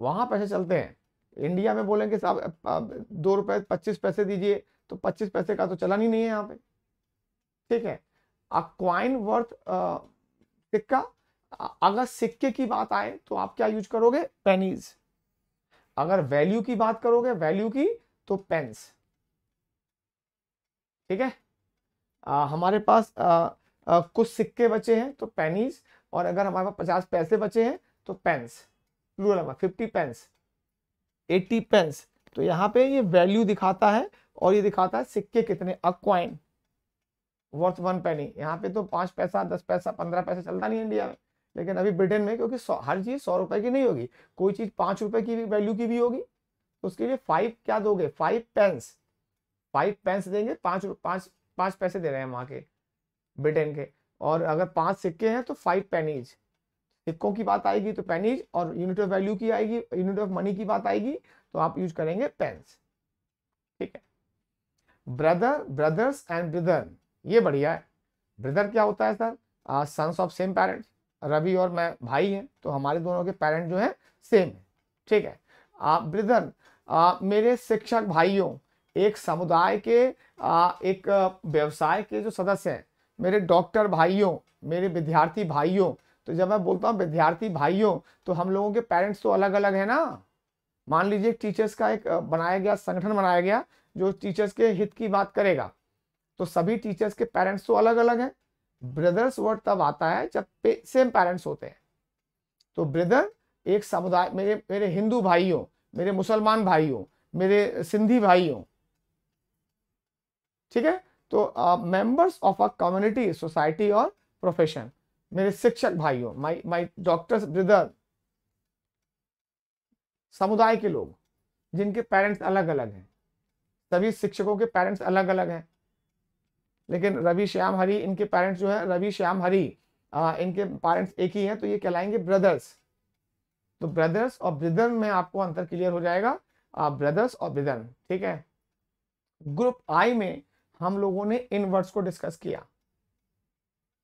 वहां पैसे चलते हैं इंडिया में बोलेंगे साहब दो रुपए पच्चीस पैसे दीजिए तो पच्चीस पैसे का तो चलन ही नहीं है यहाँ पे ठीक है क्वाइन वर्थ सिक्का अगर सिक्के की बात आए तो आप क्या यूज करोगे पेनीज अगर वैल्यू की बात करोगे वैल्यू की तो पेन्स ठीक है आ, हमारे पास आ, आ, कुछ सिक्के बचे हैं तो पेनीज और अगर हमारे पास पचास पैसे बचे हैं तो pence plural fifty pence eighty pence तो यहाँ पे ये वैल्यू दिखाता है और ये दिखाता है सिक्के कितने अक्वाइन वर्थ वन पेनी यहाँ पे तो पाँच पैसा दस पैसा पंद्रह पैसा चलता नहीं इंडिया में लेकिन अभी ब्रिटेन में क्योंकि हर चीज़ सौ रुपए की नहीं होगी कोई चीज़ पाँच रुपए की भी वैल्यू की भी होगी तो उसके लिए फाइव क्या दोगे फाइव पेंस फाइव पेंस देंगे पाँच पाँच पाँच पैसे दे रहे हैं वहाँ के ब्रिटेन के और अगर पाँच सिक्के हैं तो फाइव पेनीज सिक्कों की बात आएगी तो पेनीज और यूनिट ऑफ वैल्यू की आएगी यूनिट ऑफ मनी की बात आएगी तो आप यूज करेंगे पेन्स ठीक है ब्रदर ब्रदर्स एंड ब्रदर ये बढ़िया है ब्रदर क्या होता है sir sons of same parents Ravi और मैं भाई हैं तो हमारे दोनों के पेरेंट जो है सेम है ठीक है आप ब्रदर मेरे शिक्षक भाइयों एक समुदाय के आ, एक व्यवसाय के जो सदस्य हैं मेरे डॉक्टर भाइयों मेरे विद्यार्थी भाइयों तो जब मैं बोलता हूँ विद्यार्थी भाइयों तो हम लोगों के पेरेंट्स तो अलग अलग है ना मान लीजिए टीचर्स का एक बनाया गया संगठन बनाया गया जो टीचर्स के हित की बात करेगा तो सभी टीचर्स के पेरेंट्स तो अलग अलग है ब्रदर्स वर्ड तब आता है जब पे, सेम पेरेंट्स होते हैं तो ब्रदर एक समुदाय मेरे मेरे हिंदू भाइयों मेरे मुसलमान भाइयों मेरे सिंधी भाइयों ठीक है तो members of a community society और प्रोफेशन मेरे शिक्षक भाइयों माई माई डॉक्टर्स ब्रदर समुदाय के लोग जिनके पेरेंट्स अलग अलग हैं सभी शिक्षकों के पेरेंट्स अलग अलग हैं लेकिन रवि श्याम हरी इनके पेरेंट्स जो है रवि श्याम हरी आ, इनके पेरेंट्स एक ही हैं तो ये कहलाएंगे ब्रदर्स तो ब्रदर्स और ब्रिदर में आपको अंतर क्लियर हो जाएगा आ, ब्रदर्स और ब्रिदर ठीक है ग्रुप आई में हम लोगों ने इन वर्ड्स को डिस्कस किया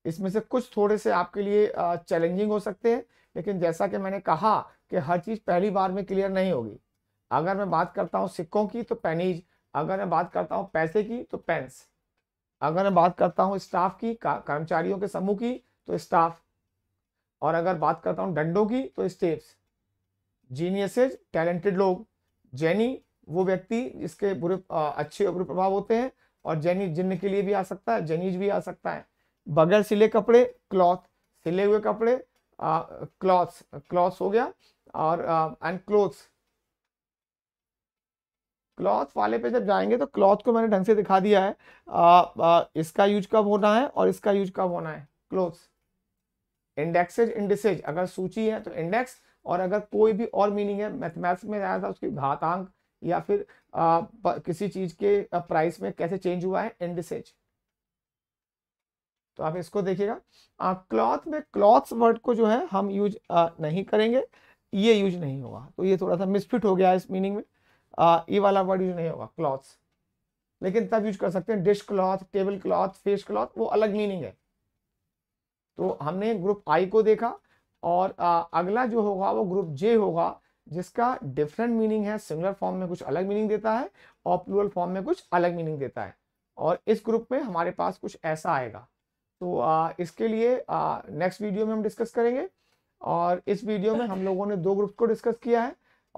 इसमें से कुछ थोड़े से आपके लिए चैलेंजिंग हो सकते हैं लेकिन जैसा कि मैंने कहा कि हर चीज़ पहली बार में क्लियर नहीं होगी अगर मैं बात करता हूँ सिक्कों की तो पेनीज अगर मैं बात करता हूँ पैसे की तो पेंस अगर मैं बात करता हूँ स्टाफ की कर्मचारियों के समूह की तो स्टाफ और अगर बात करता हूँ डंडों की तो स्टेप्स जीनियसेज टैलेंटेड लोग जैनी वो व्यक्ति जिसके बुरे अच्छे और बुरे प्रभाव होते हैं और जैनी जिन्ह के लिए भी आ सकता है जैनीज भी आ सकता है बगैर सिले कपड़े क्लॉथ सिले हुए कपड़े क्लॉथ क्लॉथ हो गया और एंड क्लोथ्स क्लॉथ वाले पे जब जाएंगे तो क्लॉथ को मैंने ढंग से दिखा दिया है आ, आ, इसका यूज कब होना है और इसका यूज कब होना है क्लोथ्स इंडेक्सेज इंडिसेज अगर सूची है तो इंडेक्स और अगर कोई भी और मीनिंग है मैथमेटिक्स में आया था उसकी घातांक या फिर आ, किसी चीज के प्राइस में कैसे चेंज हुआ है इंडिसेज तो आप इसको देखिएगा क्लॉथ में क्लॉथ्स वर्ड को जो है हम यूज आ, नहीं करेंगे ये यूज नहीं होगा तो ये थोड़ा सा मिसफिट हो गया इस मीनिंग में आ, ये वाला वर्ड यूज नहीं होगा क्लॉथ्स लेकिन तब यूज कर सकते हैं dish cloth table cloth face cloth वो अलग मीनिंग है तो हमने ग्रुप आई को देखा और आ, अगला जो होगा वो ग्रुप जे होगा जिसका डिफरेंट मीनिंग है सिंगुलर फॉर्म में कुछ अलग मीनिंग देता है और प्लूरल फॉर्म में कुछ अलग मीनिंग देता है और इस ग्रुप में हमारे पास कुछ ऐसा आएगा तो आ, इसके लिए नेक्स्ट वीडियो में हम डिस्कस करेंगे और इस वीडियो में हम लोगों ने दो ग्रुप को डिस्कस किया है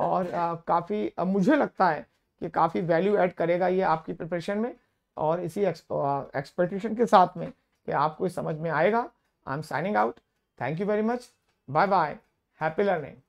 और काफ़ी मुझे लगता है कि काफ़ी वैल्यू ऐड करेगा ये आपकी प्रिपरेशन में और इसी एक्सपेक्टेशन के साथ में कि आपको समझ में आएगा I am signing out thank you very much bye bye happy learning